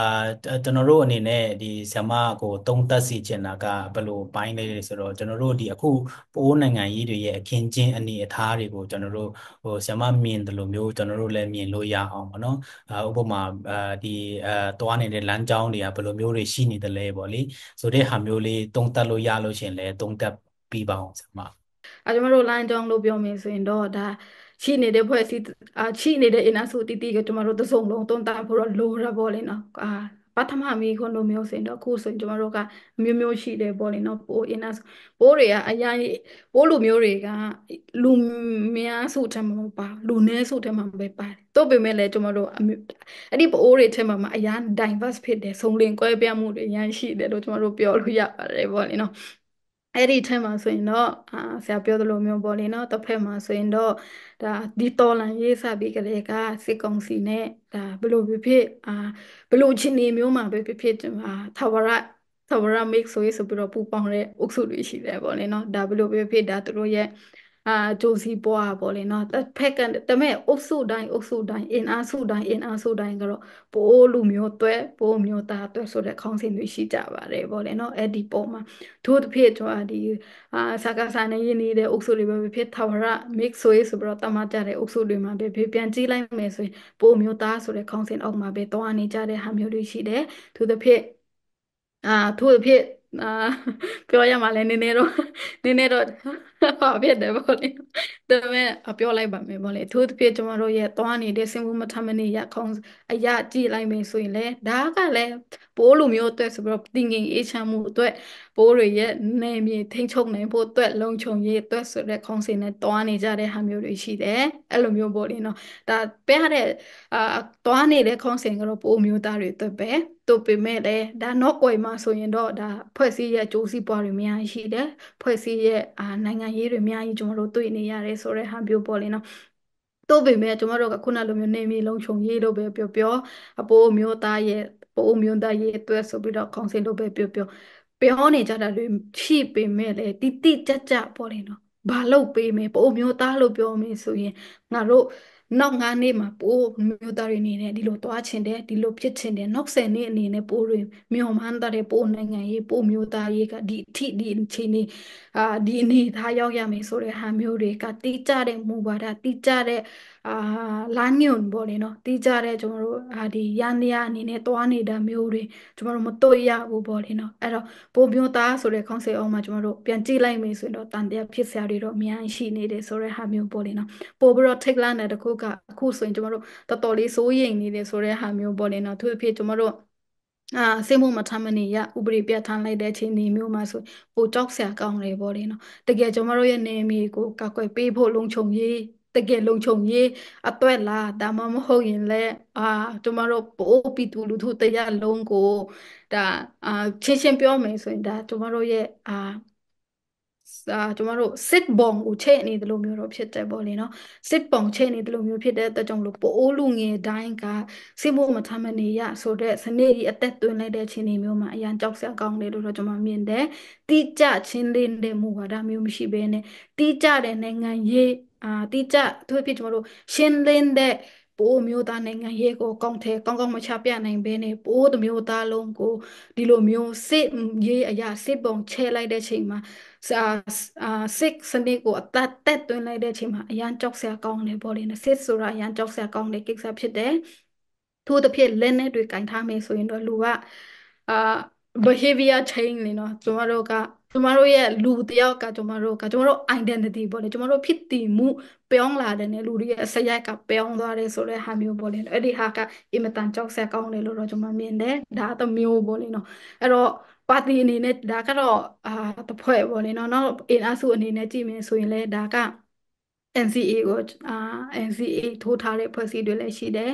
ကျွန်တော်တို့အနေနဲ့ဒီဆ iam ကိုတုံးသက်စီချင်တာကဘလို့ပိုင်းလေးတွေဆိုတော့ကျွန်တော်တို့ဒီအခုပိုးနိုင်ငံကြီးတွေရဲ့အခင်းကျင်းအနေအထားတွေကိုကျွန်တော်တို့ဟိုဆ iam မြင်တယ်လို့မျိုးကျွန်တော်တို့လည်းမြင်လို့ရအောင်ပေါ့နော်ဥပမာဒီအဲတွားနေတဲ့လမ်းကြောင်းတွေကဘလို့မျိုးတွေရှိနေတယ်လဲပေါ့လေဆိုတဲ့ဟာမျိုးလေးတုံးသက်လို့ရလို့ရှင်လဲတုံးသက်ပြီးပါအောင်ဆ iam အဲကျွန်တော်တို့ line down လို့ပြောမယ်ဆိုရင်တော့ဒါရှိနေတဲ့ဖွဲ့စည်းအာရှိနေတဲ့အင်အားစုတီတီကကျွန်တော်တို့သစုံလုံးတုံးတာဖို့တော့လိုရပေါ့လေနော်အာပထမမိခွန်းလိုမျိုးစင်တော့ခုဆိုရင်ကျွန်တော်တို့ကမျိုးမျိုးရှိတယ်ပေါ့လေနော်ပိုးအင်အားစုပိုးတွေကအရင်ပိုးလူမျိုးတွေကလူများစုထဲမှာမပါလူနည်းစုထဲမှာပဲပါတယ်တော့ပေမဲ့လည်းကျွန်တော်တို့အဲ့ဒီပိုးတွေထဲမှာမှအရင် diverse ဖြစ်တယ်စုံလင်ကွဲပြားမှုတွေအရင်ရှိတယ်လို့ကျွန်တော်တို့ပြောလို့ရပါတယ်ပေါ့လေနော်အဲ့ဒီထဲမှာဆိုရင်တော့အာဆရာပြောသလိုမျိုးပေါ့လေနော်တစ်ဖက်မှာဆိုရင်တော့ဒါဒီတော်လန်ရေးစပြီးကလေးကစစ်ကောင်စီနဲ့ဒါဘလို့ဖြစ်ဖြစ်အာဘလို့ချင်းနေမျိုးမှာပဲဖြစ်ဖြစ်အာသာဝရသာဝရ mix ဆိုရေးဆိုပြီးတော့ပူပေါင်းတဲ့အုပ်စုတွေရှိတယ်ပေါ့လေနော်ဒါဘလို့ဖြစ်ဖြစ်ဒါတို့ရဲ့အာဂျိုစီပွားပေါ့လေနော်ဖက်ကန်တမဲ့အုပ်စုတိုင်းအုပ်စုတိုင်းအင်အားစုတိုင်းအင်အားစုတိုင်းကတော့ပိုးလူမျိုးသွဲပိုးမျိုးသားသွဲဆိုတဲ့ခေါင်းစဉ်တွေရှိကြပါတယ်ပေါ့လေနော်အဲ့ဒီပုံမှာထို့တစ်ဖြစ်ကျွန်တော်ဒီအာစကားစာနဲ့ရင်းနေတဲ့အုပ်စုတွေပဲဖြစ်သာဝရ mix ဆိုရေးဆိုပြီးတော့တတ်မှတ်ကြတဲ့အုပ်စုတွေမှာပဲဖြစ်ပြန်ကြည့်လိုက်မယ်ဆိုရင်ပိုးမျိုးသားဆိုတဲ့ခေါင်းစဉ်အောက်မှာပဲတွားနေကြတဲ့ဟာမျိုးတွေရှိတယ်ထို့တစ်ဖြစ်အာထို့တစ်ဖြစ်အာပြောရမှာလဲနည်းနည်းတော့နည်းနည်းတော့ဟုတ်ဖြစ်တယ်ပေါ့လေဒါပေမဲ့ပြောလိုက်ပါမယ်ပေါ့လေအထူးသဖြင့်ကျွန်တော်တို့ရဲ့သွားနေတဲ့စင်ဘူးမထမနေရခေါင်းအရာကြည့်လိုက်မယ်ဆိုရင်လည်းဒါကလည်းပိုးလိုမျိုးအတွက်ဆိုပြီးတော့တင်ငင်အေးချမ်းမှုအတွက်ပိုးတွေရဲ့နေမြေထိမ့်ချုပ်နိုင်ဖို့အတွက်လုံခြုံရေးအတွက်ဆိုတဲ့ခေါင်းစဉ်နဲ့သွားနေကြတဲ့ဟာမျိုးတွေရှိတယ်အဲ့လိုမျိုးပေါ့လေနော်ဒါပဲရတဲ့အာသွားနေတဲ့ခေါင်းစဉ်ကတော့ပိုးမျိုးသားတွေအတွက်ပဲတို့ပေမဲ့လည်းဒါနောက်ွယ်မှာဆိုရင်တော့ဒါဖွဲ့စည်းရဲ့အကျိုးစီးပွားတွေများရှိတယ်ဖွဲ့စည်းရဲ့အာနိုင်ငံရေးတွေအများကြီးကျွန်တော်တို့တွေ့နေရတယ်ဆိုတဲ့ဟာမျိုးပေါ့လေနော်တို့ပေမဲ့ကျွန်တော်တို့ကခုနလိုမျိုးနေမြေလုံးချုံရေးလို့ပဲပြောပြောအပိုးမျိုးသားရဲ့ပိုးမျိုးသားရဲ့အတွက်ဆိုပြီးတော့ခေါင်းစဉ်လို့ပဲပြောပြောပြောနေကြတာတွေရှိပေမဲ့လေတိတိကျကျပေါ့လေနော်ဘာလို့ပေးမယ်ပို့မျိုးသားလို့ပြောမယ်ဆိုရင်ငါတို့နောက်9နှစ်မှာပိုမြို့သားတွေအနေနဲ့ဒီလိုသွားချင်တယ်ဒီလိုဖြစ်ချင်တယ်နောက်10နှစ်အနေနဲ့ပိုတွေမြို့မှန်းတဲ့ပိုနိုင်ငံရေးပိုမြို့သားရေးကဒီအထိဒီအချိန်နေအာဒီအနေထားရောက်ရမယ်ဆိုတဲ့ဟာမျိုးတွေကတိကျတဲ့မူဝါဒတိကျတဲ့အာလာညွန်ပေါ့လေနော်တီးကြတဲ့ကျွန်တော်တို့ဟာဒီရန်ရအနေနဲ့သွားနေတာမျိုးတွေကျွန်တော်တို့မတွေ့ရဘူးပေါ့လေနော်အဲ့တော့ပုံပြသားဆိုတဲ့ခေါင်းစဉ်အောက်မှာကျွန်တော်တို့ပြန်ကြည့်လိုက်မယ်ဆိုရင်တော့တန်တရားဖြစ်စရာတွေတော့အများကြီးရှိနေတယ်ဆိုတဲ့ဟာမျိုးပေါ့လေနော်ပို့ပြီးတော့ထိတ်လန့်တဲ့တစ်ခုကအခုဆိုရင်ကျွန်တော်တို့တော်တော်လေးစိုးရိမ်နေတယ်ဆိုတဲ့ဟာမျိုးပေါ့လေနော်သူအဖြစ်ကျွန်တော်တို့အာစေမမထမနေရဥပဒေပြဋ္ဌာန်းလိုက်တဲ့အချိန်ဒီမျိုးမှာဆိုပိုကြောက်စရာကောင်းတယ်ပေါ့လေနော်တကယ်ကျွန်တော်တို့ရဲ့နေအမိကိုကောက်ွယ်ပေးဖို့လုံခြုံရေးတကယ်လုံခြုံရေးအတွက်လားဒါမှမဟုတ်ရင်လည်းအာကျမတို့ပို့ပြီးသူလူထုတရားလုံးကိုဒါအာချင်းချင်းပြောမယ်ဆိုရင်ဒါကျမတို့ရဲ့အာအာကျွန်တော်တို့စစ်ဘုံကိုချိန်နေတယ်လို့မျိုးတော့ဖြစ်တယ်ပေါ့လေနော်စစ်ဘုံချိန်နေတယ်လို့မျိုးဖြစ်တဲ့အတွက်ကြောင့်လို့ပိုအိုးလူငယ်တိုင်းကစစ်မှုမထမ်းမနေရဆိုတဲ့စနေကြီးအသက်သွင်းလိုက်တဲ့အခြေအနေမျိုးမှာအရန်ကြောက်စရာကောင်းတယ်လို့တော့ကျွန်တော်မြင်တယ်တိကျချင်းလေးတဲ့မူဝါဒမျိုးမရှိဘဲနဲ့တိကျတဲ့နိုင်ငံရေးအာတိကျသူဖြစ်ကျွန်တော်တို့ရှင်းလင်းတဲ့ပိုးမျိုးသားနိုင်ငံရေးကိုကောင်းထဲကောင်းကောင်းမချပြနိုင်ဘဲနဲ့ပိုးတမျိုးသားလုံးကိုဒီလိုမျိုးစစ်ရေးအရာစစ်ပုံချဲလိုက်တဲ့ချိန်မှာအာစစ်စနစ်ကိုအသက်တက်သွင်းလိုက်တဲ့ချိန်မှာအရန်ကြောက်စရာကောင်းတယ်ပေါ့လေစစ်ဆိုတာအရန်ကြောက်စရာကောင်းတဲ့ကိစ္စဖြစ်တယ်ထို့သဖြင့်လက်နဲ့တွေကင်ထားမယ်ဆိုရင်တော့လူကအာ behavior change လေနော်ကျွန်တော်တို့ကကျမတို့ရဲ့လူတယောက်ကကျမတို့ကကျမတို့ identity ပေါ့လေကျမတို့ဖြစ်တည်မှုပြောင်းလာတဲ့လူတွေရဲ့စရိုက်ကပြောင်းသွားတယ်ဆိုတဲ့ဟာမျိုးပေါ့လေအဲ့ဒီဟာကအင်မတန်ကြောက်စရာကောင်းတယ်လို့တော့ကျမမြင်တယ်ဒါသမျိုးပေါ့လေနော်အဲ့တော့ပါတီအနေနဲ့ဒါကတော့အာတဖွဲ့ပေါ့လေနော်နောက်အင်အားစုအနေနဲ့ကြည့်မယ်ဆိုရင်လည်းဒါက NCA ကိုအာ NCA ထိုးထားတဲ့ဖွဲ့စည်းတွေလည်းရှိတယ်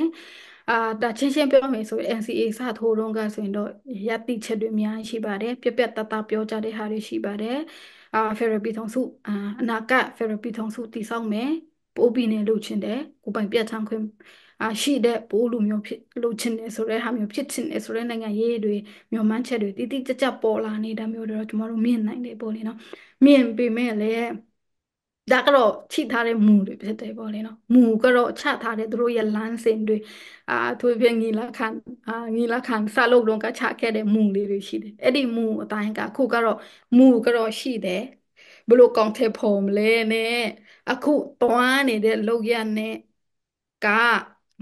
အာဒါချင်းချင်းပြောမယ်ဆိုရင် NCA စထိုးတော့ကဆိုရင်တော့ရတိချက်တွေအများကြီးရှိပါတယ်ပြပြတတပြောကြတဲ့ဟာတွေရှိပါတယ်အာ therapy ထုံးစုအာအနာက therapy ထုံးစုတည်ဆောက်မယ်ပိုးပြီးနေလို့ချင်းတယ်ကိုပိုင်ပြတ်ချမ်းခွင့်အာရှိတဲ့ပိုးလူမျိုးဖြစ်လို့ချင်းတယ်ဆိုတဲ့ဟာမျိုးဖြစ်ချင်းတယ်ဆိုတဲ့နိုင်ငံရေးတွေမျိုးမှန်းချက်တွေတိတိကျကျပေါ်လာနေတာမျိုးတွေတော့ကျွန်တော်တို့မြင်နိုင်တယ်ပေါ့လေနော်မြင်ပေမဲ့လည်းဒါကတော့ချိထားတဲ့မူတွေဖြစ်တယ်ပေါ့လေနော်မူကတော့ချထားတဲ့သူတို့ရဲ့လမ်းစဉ်တွေအာသူပြငီလာခံအာငီလာခံစလုပ်တော့ကချခဲ့တဲ့မူလေးတွေရှိတယ်အဲ့ဒီမူအတိုင်းကအခုကတော့မူကတော့ရှိတယ်ဘလို့ကောင်ထဲဖုံလဲနဲ့အခုတွားနေတဲ့လောက်ရနဲ့က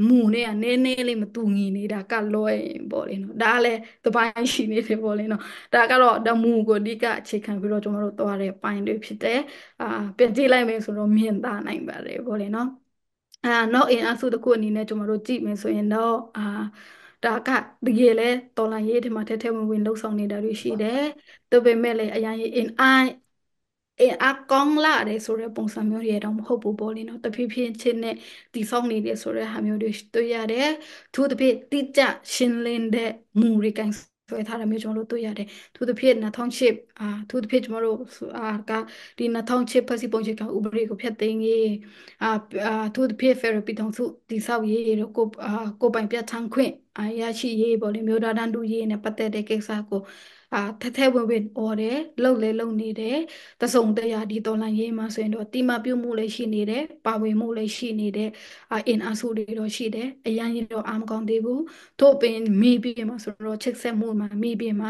မူနဲ့ကနည်းနည်းလေးမတူငင်နေတာကလွဲပေါ့လေနော်ဒါကလည်းသပိုင်းရှိနေတယ်ပေါ့လေနော်ဒါကတော့တမူကိုအဓိကအခြေခံပြီးတော့ကျွန်တော်တို့သွားတဲ့ပိုင်းတွေဖြစ်တယ်အာပြန်ကြည့်လိုက်မယ်ဆိုတော့မြင်သာနိုင်ပါတယ်ပေါ့လေနော်အာနောက်အင်အားစုတစ်ခုအနေနဲ့ကျွန်တော်တို့ကြည့်မယ်ဆိုရင်တော့အာဒါကတကယ်လဲတော်လန်ရေးဒီမှာထဲထဲဝင်ဝင်လှုပ်ဆောင်နေတာတွေရှိတယ်။ဒါပေမဲ့လည်းအရင်ရင် in အင်အားကောင်းလာတယ်ဆိုတဲ့ပုံစံမျိုးတွေတော့မဟုတ်ဘူးပေါ့လေနော်တဖြည်းဖြည်းချင်းနဲ့တည်ဆောက်နေတယ်ဆိုတဲ့ဟာမျိုးတွေတွေ့ရတယ်သူတဖြည်းတိကျရှင်းလင်းတဲ့မူတွေကန်ဆွဲထားတာမျိုးကျွန်တော်တို့တွေ့ရတယ်သူတဖြည်း2008အာသူတဖြည်းကျွန်တော်တို့အာကဒီ2008ဖက်စီပုံချေကဥပဒေကိုဖျက်သိမ်းရေးအာသူတဖြည်း therapy တောင်စုတည်ဆောက်ရေးတို့ကိုကိုပိုင်ပြဋ္ဌာန်းခွင့်အရရှိရေးပေါ့လေမျိုးသားတန်းတူရေးနဲ့ပတ်သက်တဲ့ကိစ္စကိုအာထထဲဝင်ဝင်အော်တယ်လှုပ်လဲလှုပ်နေတယ်တစုံတရာဒီတော်လန်ရေးမှာဆိုရင်တော့တိမပြုတ်မှုလည်းရှိနေတယ်ပါဝင်မှုလည်းရှိနေတယ်အာအင်အားစုတွေတော့ရှိတယ်အရန်ရင်တော့အာမကောင်းသေးဘူးထို့ပင်မိပြီးမှဆိုတော့ချက်ဆက်မှုမှာမိပြီးမှ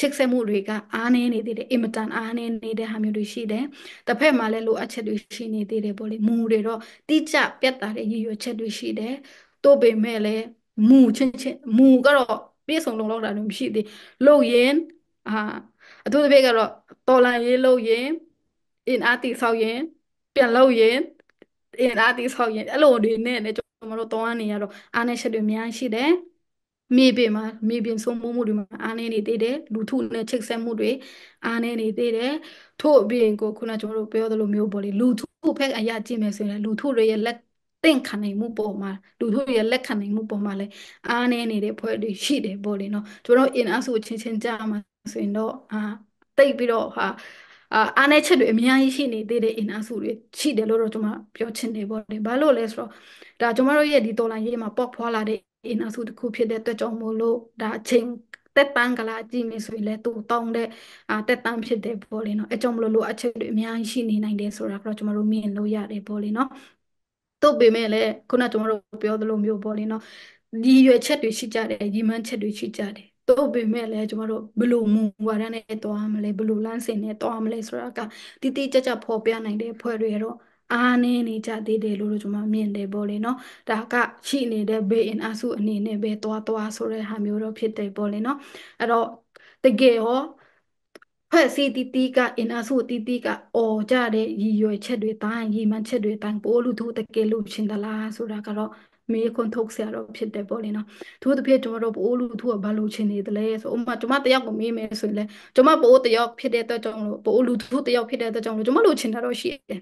ချိတ်ဆက်မှုတွေကအားနည်းနေသေးတယ်အင်မတန်အားနည်းနေတဲ့ဟာမျိုးတွေရှိတယ်တစ်ဖက်မှာလည်းလိုအပ်ချက်တွေရှိနေသေးတယ်ပေါ့လေမူတွေတော့တိကျပြတ်သားတဲ့ရည်ရွယ်ချက်တွေရှိတယ်တို့ပေမဲ့လည်းမူချင်းချင်းမူကတော့ပြည့်စုံလုံလောက်တာလည်းမရှိသေးလုပ်ရင်အာအထူးသဖြင့်ကတော့တော်လန်ရေးလုပ်ရင်အင်အားတိဆောက်ရင်ပြန်လုပ်ရင်အင်အားတိဆောက်ရင်အဲ့လိုတွေနဲ့လည်းကျွန်တော်တို့တောင်းနေရတော့အားနည်းချက်တွေအများကြီးရှိတယ်မိပင်မှာမိပင်ဆုံးမှုမှုတွေမှာအားနည်းနေသေးတယ်လူထုနဲ့ချိတ်ဆက်မှုတွေအားနည်းနေသေးတယ်ထို့အပြင်ကိုခုနကျွန်တော်တို့ပြောသလိုမျိုးပေါ့လေလူထုဖက်အရာကြည့်မယ်ဆိုရင်လူထုတွေရဲ့လက်သင်ခံနိုင်မှုပေါ်မှာလူတို့ရဲ့လက်ခံနိုင်မှုပေါ်မှာလည်းအားနည်းနေတဲ့ဖွဲ့တွေရှိတယ်ပေါ့လေနော်ကျွန်တော်အင်အားစုချင်းချင်းကြမှာဆိုရင်တော့အာတိတ်ပြီးတော့ဟာအာအားနည်းချက်တွေအများကြီးရှိနေသေးတဲ့အင်အားစုတွေရှိတယ်လို့တော့ကျွန်မပြောချင်တယ်ပေါ့လေဘာလို့လဲဆိုတော့ဒါကျွန်မတို့ရဲ့ဒီတော်လန်ရေးမှာပေါက်ဖွာလာတဲ့အင်အားစုတစ်ခုဖြစ်တဲ့အတွက်ကြောင့်မို့လို့ဒါအချိန်တက်တန်းကလာကြည့်မယ်ဆိုရင်လည်းသူတောင်းတဲ့အာတက်တန်းဖြစ်တယ်ပေါ့လေနော်အဲကြောင့်မလို့လိုအပ်ချက်တွေအများကြီးရှိနေနိုင်တယ်ဆိုတာကတော့ကျွန်တော်တို့မြင်လို့ရတယ်ပေါ့လေနော်တို့ပေမဲ့လည်းခုနကျွန်တော်တို့ပြောသလိုမျိုးပေါ့လေနော်ဒီရွယ်ချက်တွေရှိကြတယ်ညီမချက်တွေရှိကြတယ်တို့ပေမဲ့လည်းကျွန်တော်တို့ဘလို့မူဝါဒနဲ့တွားမလဲဘလို့လမ်းစဉ်နဲ့တွားမလဲဆိုတာကတိတိကျကျဖော်ပြနိုင်တဲ့ဖွဲ့တွေတော့အားနည်းနေကြသေးတယ်လို့ကျွန်မမြင်တယ်ပေါ့လေနော်ဒါကရှိနေတဲ့ဘေးအင်အဆုအနေနဲ့ပဲတွားတွားဆိုတဲ့ဟာမျိုးတော့ဖြစ်တယ်ပေါ့လေနော်အဲ့တော့တကယ်ရောဖက်စီတီတီကအင်အားစုတီတီကအော်ကြတဲ့ရည်ရွယ်ချက်တွေတိုင်းရည်မှန်ချက်တွေတိုင်းပိုလို့သူတကယ်လို့ရှင်းသလားဆိုတာကတော့မေးခွန်းထုတ်ဆရာတော့ဖြစ်တယ်ပေါ့လေနော်သူတို့ဖြစ်ကျွန်တော်တို့ပိုးလူသူကဘာလို့ချင်နေသလဲဆိုဥမာကျွန်မတယောက်ကိုမေးမယ်ဆိုရင်လဲကျွန်မပိုးတယောက်ဖြစ်တဲ့အတွက်ကြောင့်လို့ပိုးလူသူတယောက်ဖြစ်တဲ့အတွက်ကြောင့်လို့ကျွန်မလိုချင်တာတော့ရှိတယ်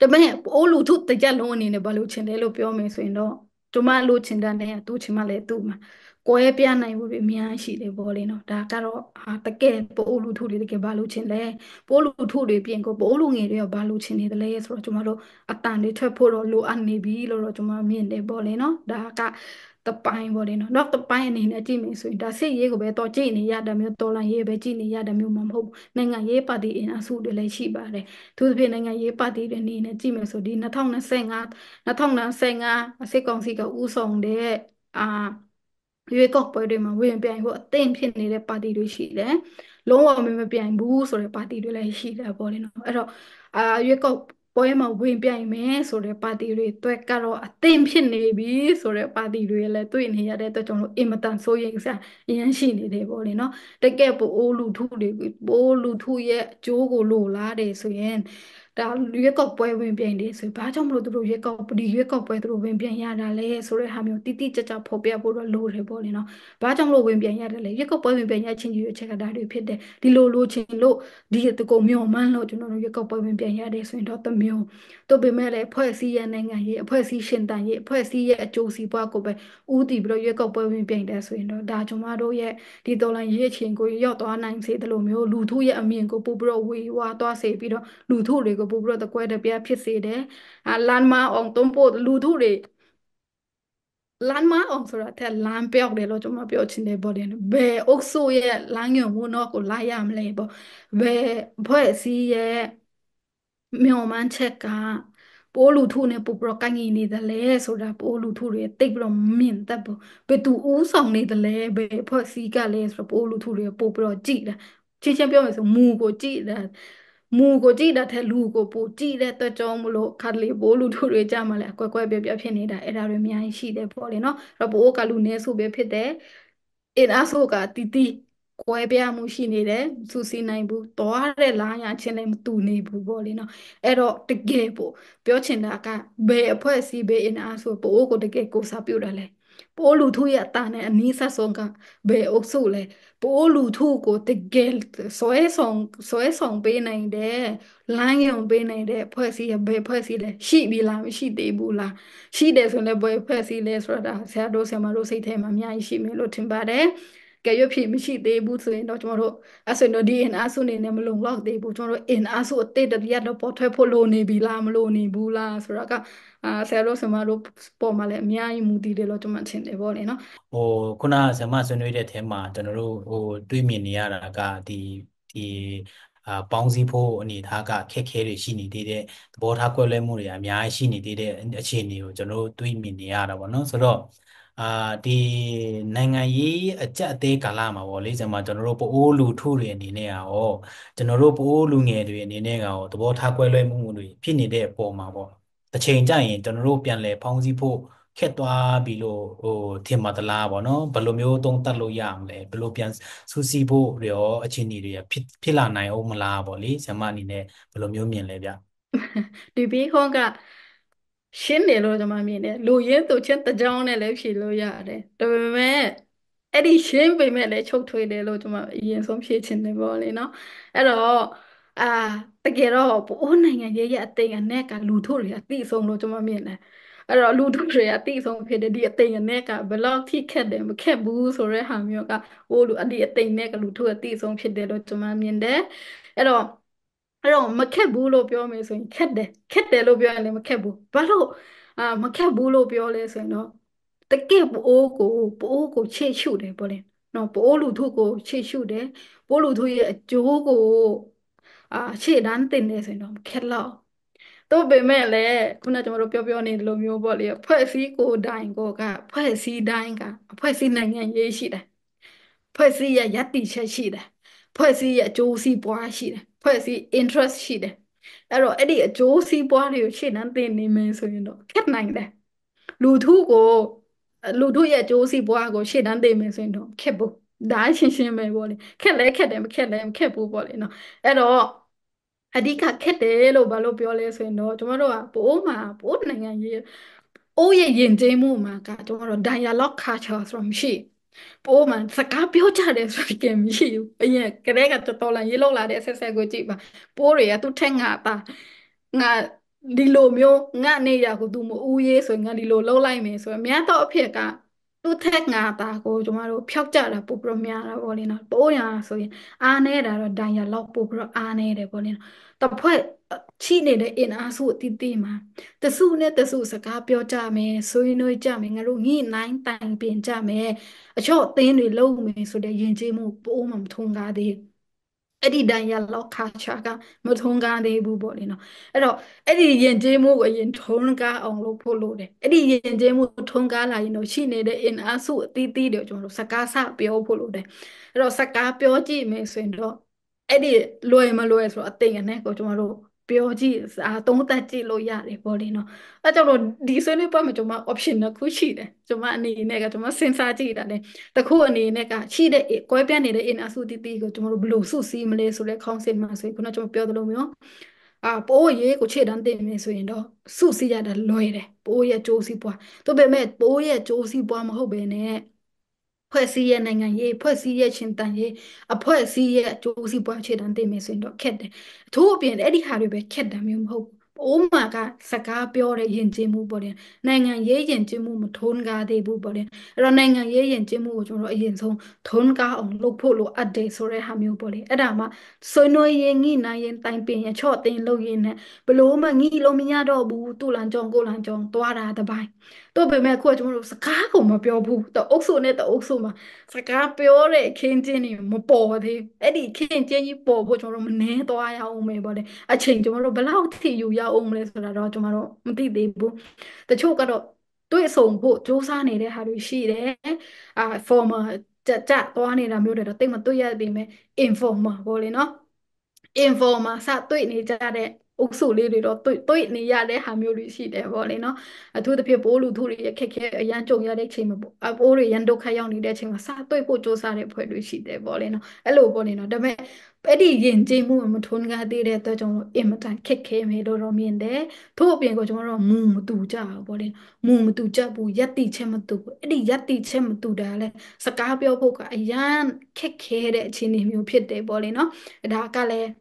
ဒါပေမဲ့ပိုးလူသူတရက်လုံးအနေနဲ့ဘာလို့ချင်လဲလို့ပြောမယ်ဆိုရင်တော့ကျွန်မလိုချင်တာနဲ့သူချင်မှလဲသူ့မှာကွဲပြားနိုင်မှုတွေအများရှိတယ်ပေါ့လေနော်ဒါကတော့ဟာတကယ်ပိုးလူထုတွေတကယ်ဘာလို့ချင်လဲပိုးလူထုတွေပြင်ကိုပိုးလူငယ်တွေကဘာလို့ချင်နေသလဲဆိုတော့ကျွန်တော်တို့အတန်တွေထွက်ဖို့တော့လိုအပ်နေပြီလို့တော့ကျွန်မမြင်တယ်ပေါ့လေနော်ဒါကတပိုင်းပေါ့လေနော်နောက်တပိုင်းအနေနဲ့ကြည့်မယ်ဆိုရင်ဒါစစ်ရေးကိုပဲတော့ကြည့်နေရတာမျိုးတော်လိုင်းရေးပဲကြည့်နေရတာမျိုးမှမဟုတ်နိုင်ငံရေးပါတီအင်အားစုတွေလည်းရှိပါတယ်သူသဖြင့်နိုင်ငံရေးပါတီတွေအနေနဲ့ကြည့်မယ်ဆိုဒီ2025 2025အစစ်ကောင်စီကဥဆောင်တဲ့အာရွေးကောက်ပွဲတွေမှာဝင်ပြိုင်ဖို့အသင့်ဖြစ်နေတဲ့ပါတီတွေရှိတယ်။လုံးဝမမပြိုင်ဘူးဆိုတဲ့ပါတီတွေလည်းရှိတယ်ပေါ့လေနော်။အဲ့တော့အာရွေးကောက်ပွဲမှာဝင်ပြိုင်မယ်ဆိုတဲ့ပါတီတွေတွက်ကတော့အသင့်ဖြစ်နေပြီဆိုတဲ့ပါတီတွေလည်းတွေ့နေရတဲ့အတွက်ကြောင့်လို့အင်မတန်စိုးရိမ်စရာအရင်ရှိနေတယ်ပေါ့လေနော်။တကယ်ပိုးလူထုတွေပိုးလူထုရဲ့အကျိုးကိုလိုလားတယ်ဆိုရင်ဒါရွေးကောက်ပွဲဝင်ပြိုင်တယ်ဆိုဘာကြောင့်မလို့သူတို့ရွေးကောက်ဒီရွေးကောက်ပွဲသူတို့ဝင်ပြိုင်ရတာလဲဆိုတဲ့ဟာမျိုးတိတိကျကျဖော်ပြဖို့တော့လိုတယ်ပေါ့လေနော်ဘာကြောင့်မလို့ဝင်ပြိုင်ရတယ်လဲရွေးကောက်ပွဲဝင်ပြိုင်ရချင်းရွေးချက်ကဒါတွေဖြစ်တယ်ဒီလိုလိုချင်လို့ဒီတကုံမျောမှန်းလို့ကျွန်တော်တို့ရွေးကောက်ပွဲဝင်ပြိုင်ရတယ်ဆိုရင်တော့တမျိုးတို့ပေမဲ့လည်းအဖွဲ့အစည်းရဲ့နိုင်ငံရေးအဖွဲ့အစည်းရှင်တန်ရေးအဖွဲ့အစည်းရဲ့အကျိုးစီးပွားကိုပဲဦးတည်ပြီးတော့ရွေးကောက်ပွဲဝင်ပြိုင်တယ်ဆိုရင်တော့ဒါကျွန်မတို့ရဲ့ဒီတော်လန်ရေးအချင်းကိုရောက်သွားနိုင်စေတယ်လို့မျိုးလူထုရဲ့အမြင်ကိုပို့ပြီးတော့ဝေဝါသွားစေပြီးတော့လူထုတွေကိုပို့ပြီးတော့တကွဲတပြားဖြစ်စေတယ်လမ်းမအောင်သွန်ပို့လူတို့တွေလမ်းမအောင်ဆိုတာတဲ့လမ်းပြောက်တယ်လို့ကျွန်မပြောချင်တယ်ပေါ့လေဘယ်အုပ်စုရဲ့လမ်းညွှန်မှုတော့ကိုလိုက်ရမလဲပေါ့ဘယ်ဖွဲ့စည်းရဲ့မြို့မှန်းချက်ကပိုးလူထုနဲ့ပို့ပြီးတော့ကိုင်ငင်နေတယ်လေဆိုတာပိုးလူထုတွေတိတ်ပြီးတော့မြင်တတ်ပေါ့ဘယ်သူဦးဆောင်နေတယ်လဲဘယ်ဖွဲ့စည်းကလဲဆိုတော့ပိုးလူထုတွေပို့ပြီးတော့ကြည်တာချင်းချင်းပြောမယ်ဆိုမူကိုကြည်တာမူကိုကြည့်တာထက်လူကိုပိုကြည့်တဲ့အတွက်ကြောင့်မလို့ခါတလေပိုလူတို့တွေကြမှာလဲအကွက်ကွက်ပြပြဖြစ်နေတာအဲ့ဒါတွေအများကြီးရှိတယ်ပေါ့လေနော်အဲ့တော့ပိုကလူနေဆိုပဲဖြစ်တယ်အင်းအဆိုကတီတီကွဲပြားမှုရှိနေတယ်သူစီနိုင်ဘူးသွားတဲ့လားရချင်းလည်းမတူနေဘူးပေါ့လေနော်အဲ့တော့တကယ်ပို့ပြောချင်တာကဘယ်အဖွဲ့အစည်းဘယ်အင်အားဆိုပို့ကိုတကယ်ကိုစားပြုတ်တာလဲပို့လူထုရဲ့အတားနဲ့အနည်းဆက်ဆုံးကဘယ်အုပ်စုလဲပိုးလူထုကိုတကယ်ဆွဲဆောင်ဆွဲဆောင်ပေးနိုင်တယ်လမ်းညွှန်ပေးနိုင်တဲ့ဖွဲ့စည်းရဘယ်ဖွဲ့စည်းလဲရှိပြီလားမရှိသေးဘူးလားရှိတယ်ဆိုရင်လည်းဘယ်ဖွဲ့စည်းလဲဆိုတာဆရာတို့ဆရာမတို့စိတ်ထဲမှာအများကြီးရှိမယ်လို့ထင်ပါတယ်ကဲရွက်ဖြည့်မရှိသေးဘူးဆိုရင်တော့ကျွန်တော်တို့အဲ့ဆိုရင်တော့ဒီအင်အားစုနေနဲ့မလုံလောက်သေးဘူးကျွန်တော်တို့အင်အားစုအသေးတပြက်တော့ပေါ်ထွက်ဖို့လိုနေပြီလားမလိုနေဘူးလားဆိုတော့ကအာဆရာတို့ဆမတို့ပေါ်မှာလည်းအများကြီးမူတည်တယ်လို့ကျွန်မထင်တယ်ပေါ့လေနော်ဟိုခုနဆမဆွေးနွေးတဲ့အထဲမှာကျွန်တော်တို့ဟိုတွေးမြင်နေရတာကဒီဒီအာပေါင်းစည်းဖို့အနေအထားကခက်ခဲတွေရှိနေသေးတဲ့သဘောထားကွဲလွဲမှုတွေအများကြီးရှိနေသေးတဲ့အခြေအနေကိုကျွန်တော်တို့တွေးမြင်နေရတာပေါ့နော်ဆိုတော့အာဒီနိုင်ငံရေးအကြက်အသေးကာလမှာပေါ့လေကျွန်မကျွန်တော်တို့ပအိုးလူထုတွေအနေနဲ့ရောကျွန်တော်တို့ပအိုးလူငယ်တွေအနေနဲ့ရောသဘောထားကွဲလွဲမှုတွေဖြစ်နေတဲ့အပေါ်မှာပေါ့တစ်ချိန်ကျရင်ကျွန်တော်တို့ပြန်လည်ဖောင်းစည်းဖို့ခက်သွားပြီလို့ဟိုထင်ပါသလားပေါ့နော်ဘယ်လိုမျိုးသုံးသပ်လို့ရမလဲဘယ်လိုပြန်စူးစီးဖို့ရောအခြေအနေတွေဖြစ်ဖြစ်လာနိုင်အောင်မလားပေါ့လေဆရာမအနေနဲ့ဘယ်လိုမျိုးမြင်လဲဗျဒီဘီဟုံးကရှင်းတယ်လို့ကျွန်မမြင်တယ်လူရင်းသူချင်းတကြောင်းနဲ့လည်းဖြေလို့ရတယ်ဒါပေမဲ့အဲ့ဒီရှင်းပေမဲ့လည်းချုပ်ထွေးတယ်လို့ကျွန်မအရင်ဆုံးဖြေချင်တယ်ပေါ့လေနော်အဲ့တော့အာတကယ်တော့ဘိုးနိုင်ငံရဲ့ရဲ့အသိအနဲ့ကလူထုတွေအသိဆုံးလို့ကျွန်မမြင်တယ်အဲ့တော့လူထုတွေအသိဆုံးဖြစ်တဲ့ဒီအသိအနဲ့ကဘလောက်ထိခက်တယ်မခက်ဘူးဆိုတဲ့ဟာမျိုးကဟိုလူအဒီအသိအနဲ့ကလူထုအသိဆုံးဖြစ်တယ်လို့ကျွန်မမြင်တယ်အဲ့တော့အဲ့တော့မခက်ဘူးလို့ပြောမယ်ဆိုရင်ခက်တယ်ခက်တယ်လို့ပြောရင်လည်းမခက်ဘူးဘာလို့အာမခက်ဘူးလို့ပြောလဲဆိုရင်တော့တကယ့်ပိုးကိုပိုးကိုချေ့ရှုတယ်ပေါ့လေနော်ပိုးလူထုကိုချေ့ရှုတယ်ပိုးလူထုရဲ့အကျိုးကိုအာချေ့တန်းတင်တယ်ဆိုရင်တော့ခက်တော့တော့ပေမဲ့လည်းခုနကျွန်တော်တို့ပြောပြောနေလိုမျိုးပေါ့လေဖွဲ့စည်းကိုတိုင်ကိုကဖွဲ့စည်းတိုင်းကဖွဲ့စည်းနိုင်ငံရေးရှိတယ်ဖွဲ့စည်းရယက်တိချက်ရှိတယ်ဖွဲ့စည်းရဲ့အကျိုးစီးပွားရှိတယ်ဖွဲ့စည်း interest ရှိတယ်အဲ့တော့အဲ့ဒီအကျိုးစီးပွားတွေကိုရှေ့တန်းသိနေမယ်ဆိုရင်တော့ခက်နိုင်တယ်လူထုကိုလူထုရဲ့အကျိုးစီးပွားကိုရှေ့တန်းသိမယ်ဆိုရင်တော့ခက်ဘူးဒါရှင်းရှင်းပဲပေါ့လေခက်လဲခက်တယ်မခက်လဲမခက်ဘူးပေါ့လေနော်အဲ့တော့အဓိကခက်တယ်လို့ဘာလို့ပြောလဲဆိုရင်တော့ကျွန်တော်တို့ကပိုးမှာပိုးနိုင်ငံရေးအိုးရဲ့ယဉ်ကျေးမှုမှာကကျွန်တော်တို့ dialogue culture ဆိုတော့မရှိဘူးပိုးမှစကားပြောကြတယ်ဆိုကြင်မရှိဘူးအရင်ကတည်းကတော်တော်လန်ရေလောက်လာတဲ့အဆက်ဆက်ကိုကြည့်ပါပိုးတွေကသူ့ထက်ငါပါငါဒီလိုမျိုးငါနေရကိုသူမဦးရေးဆိုရင်ငါဒီလိုလှုပ်လိုက်မယ်ဆိုရင်များတော့အဖြစ်ကသူ့ထက်ငါတာကိုကျမတို့ဖျောက်ကြတာပို့ပြီးတော့များတာပေါ့လေနော်ပို့ရဆိုရင်အားနေတာတော့ဒိုင်ယာလောက်ပို့ပြီးတော့အားနေတယ်ပေါ့လေနော်တဖွဲ့ချိနေတဲ့အင်အားစုအတိအသေးမှာ တစုနဲ့တစုစကားပြောကြမယ်ဆိုရင်တို့ကြမယ်ငါတို့ညှိနှိုင်းတိုင်ပင်ကြမယ်အချော့အသင်းတွေလုံးမယ်ဆိုတဲ့ယဉ်ကျေးမှုပို့မှမထုံကားသေးဘူးအဲ့ဒီတိုင်းရလောက်ခါချာကမထုံးကားသေးဘူးပေါ့လေနော်အဲ့တော့အဲ့ဒီယဉ်ကျေးမှုကိုအရင်ထုံးကားအောင်လုပ်ဖို့လိုတယ်အဲ့ဒီယဉ်ကျေးမှုထုံးကားလာရင်တော့ရှိနေတဲ့အင်အားစုအသီးသီးတွေကျွန်တော်တို့စကားစပြောဖို့လိုတယ်အဲ့တော့စကားပြောကြည့်မယ်ဆိုရင်တော့အဲ့ဒီလွယ်မလွယ်ဆိုတော့အသိဉာဏ်နဲ့ကိုကျွန်တော်တို့ပြောကြည့်အာသုံးသပ်ကြည့်လို့ရတယ်ပေါ့လေနော်အဲကြောင့်လို့ဒီဆွေးနွေးပွဲမှာကျွန်မ option တစ်ခုရှိတယ်ကျွန်မအနေနဲ့ကကျွန်မစဉ်းစားကြည့်တာလေတခုအနေနဲ့ကရှိတဲ့ကွဲပြားနေတဲ့အင်အားစုတီးတီးကိုကျွန်တော်တို့ဘယ်လိုစုစည်းမလဲဆိုလဲခေါင်းစဉ်မှာဆိုရင်ခုနကျွန်မပြောသလိုမျိုးအာပိုးရဲ့ကိုခြေတန်းတင်မယ်ဆိုရင်တော့စုစည်းရတာလွယ်တယ်ပိုးရဲ့ကြိုးစီးပွားသို့ပေမဲ့ပိုးရဲ့ကြိုးစီးပွားမဟုတ်ဘဲနဲ့ဖွဲ့စည်းရဲ့နိုင်ငံရေးဖွဲ့စည်းရဲ့ရှင်တန်ရေးအဖွဲ့အစည်းရဲ့အကျိုးစီးပွားခြေတမ်းတင်မယ်ဆိုရင်တော့ခက်တယ်အထူးအပြင်အဲ့ဒီဟာတွေပဲခက်တာမျိုးမဟုတ်ဘူးအိုးမာကစကားပြောတဲ့ယဉ်ကျေးမှုပေါ့လေနိုင်ငံရေးယဉ်ကျေးမှုမထုံးကားသေးဘူးပေါ့လေအဲ့တော့နိုင်ငံရေးယဉ်ကျေးမှုကိုကျွန်တော်အရင်ဆုံးထုံးကားအောင်လုပ်ဖို့လိုအပ်တယ်ဆိုတဲ့ဟာမျိုးပေါ့လေအဲ့ဒါမှဆွေးနွေးရင်ငိနိုင်ရင်တိုင်ပင်ရချော့တင်လုပ်ရင်နဲ့ဘလို့မှငိလို့မရတော့ဘူးသူ့လန်ကြောင့်ကိုလန်ကြောင့်သွားတာတပိုင်းတော့ပေမဲ့ခုကကျွန်တော်တို့စကားကိုမပြောဘူးတအုပ်စုနဲ့တအုပ်စုမှာစကားပြောတဲ့ခင်းချင်းတွေမပေါ်သေးအဲ့ဒီခင်းချင်းကြီးပေါ်ဖို့ကျွန်တော်တို့မနှဲသွားရအောင်ပဲပေါ့လေအချိန်ကျွန်တော်တို့ဘလောက်ထိယူရလောက်အောင်မလဲဆိုတာတော့ကျွန်မတို့မသိသေးဘူးတချို့ကတော့တွေ့ဆုံဖို့စူးစမ်းနေတဲ့ဟာတွေရှိတယ်အာ formal ကြကြသွားနေတာမျိုးတွေတော့တိတ်မတွေ့ရပေမဲ့ informal ပေါ့လေနော် informal စတွေ့နေကြတဲ့အုပ်စုလေးတွေတော့တွေ့တွေ့နေရတဲ့ဟာမျိုးတွေရှိတယ်ပေါ့လေနော်အထူးသဖြင့်ပိုးလူထုတွေရခက်ခဲအရန်ကြုံရတဲ့ချိန်မှာပေါ့အပိုးတွေရန်ဒုက္ခရောက်နေတဲ့အချိန်မှာစတွေ့ဖို့စ조사တဲ့ဖွဲ့တွေရှိတယ်ပေါ့လေနော်အဲ့လိုပေါ့လေနော်ဒါပေမဲ့အဲ့ဒီယဉ်ကျေးမှုမထွန်းကားသေးတဲ့အတွက်ကြောင့်အင်မတန်ခက်ခဲမယ်လို့တော့မြင်တယ်ထို့အပြင်ကိုကျွန်တော်တို့မူမတူကြဘူးပေါ့လေမူမတူကြဘူးယက်တိချက်မတူဘူးအဲ့ဒီယက်တိချက်မတူတာလဲစကားပြောဖို့ကအရန်ခက်ခဲတဲ့အခြေအနေမျိုးဖြစ်တယ်ပေါ့လေနော်ဒါကလည်း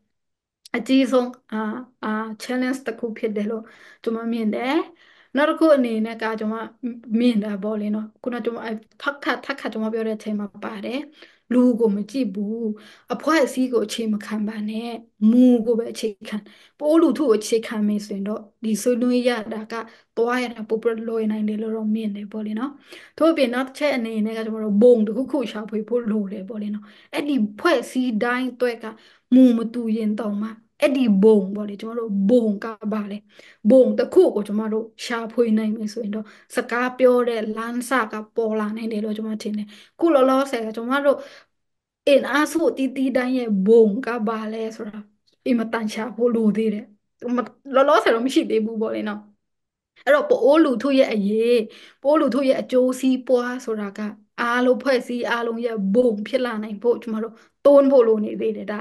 အကြီးဆုံးအာအာ challenge တစ်ခုဖြစ်တယ်လို့ကျွန်မမြင်တယ်နောက်တစ်ခုအနေနဲ့ကကျွန်မမြင်တာပေါ့လေနော်ခုနကျွန်မထပ်ခါထပ်ခါကျွန်မပြောတဲ့အချိန်မှာပါတယ်လူကိုမကြည့်ဘူးအဖွဲ့အစည်းကိုအခြေမခံပါနဲ့မူကိုပဲအခြေခံပိုးလူထုကိုအခြေခံမင်းဆိုရင်တော့ဒီဆွေးနွေးရတာကသွားရတာပိုပရလွယ်နိုင်တယ်လို့တော့မြင်တယ်ပေါ့လေနော်ထို့အပြင်နောက်တစ်ချက်အနေနဲ့ကကျွန်တော်တို့ဘုံတစ်ခုခုရှာဖွေဖို့လိုတယ်ပေါ့လေနော်အဲ့ဒီဖွဲ့စည်းတိုင်းအတွက်ကမူမတူရင်တော့မှအဲ့ဒီဘုံပေါ့လေကျမတို့ဘုံကပါလေဘုံတစ်ခုကိုကျမတို့ရှာဖွေနိုင်မယ်ဆိုရင်တော့စကားပြောတဲ့လမ်းစာကပေါ်လာနိုင်တယ်လို့ကျမထင်တယ်ခုလောလောဆယ်ကကျမတို့အင်အားစုတီတီတိုင်းရဲ့ဘုံကပါလေဆိုတာအင်မတန်ရှာဖို့လိုသေးတယ်လောလောဆယ်တော့မရှိသေးဘူးပေါ့လေနော်အဲ့တော့ပိုးအိုးလူထုရဲ့အရေးပိုးလူထုရဲ့အကျိုးစီးပွားဆိုတာကအားလုံးဖွဲ့စည်းအားလုံးရဲ့ဘုံဖြစ်လာနိုင်ဖို့ကျွန်တော်တို့တွန်းဖို့လိုနေသေးတယ်ဒါ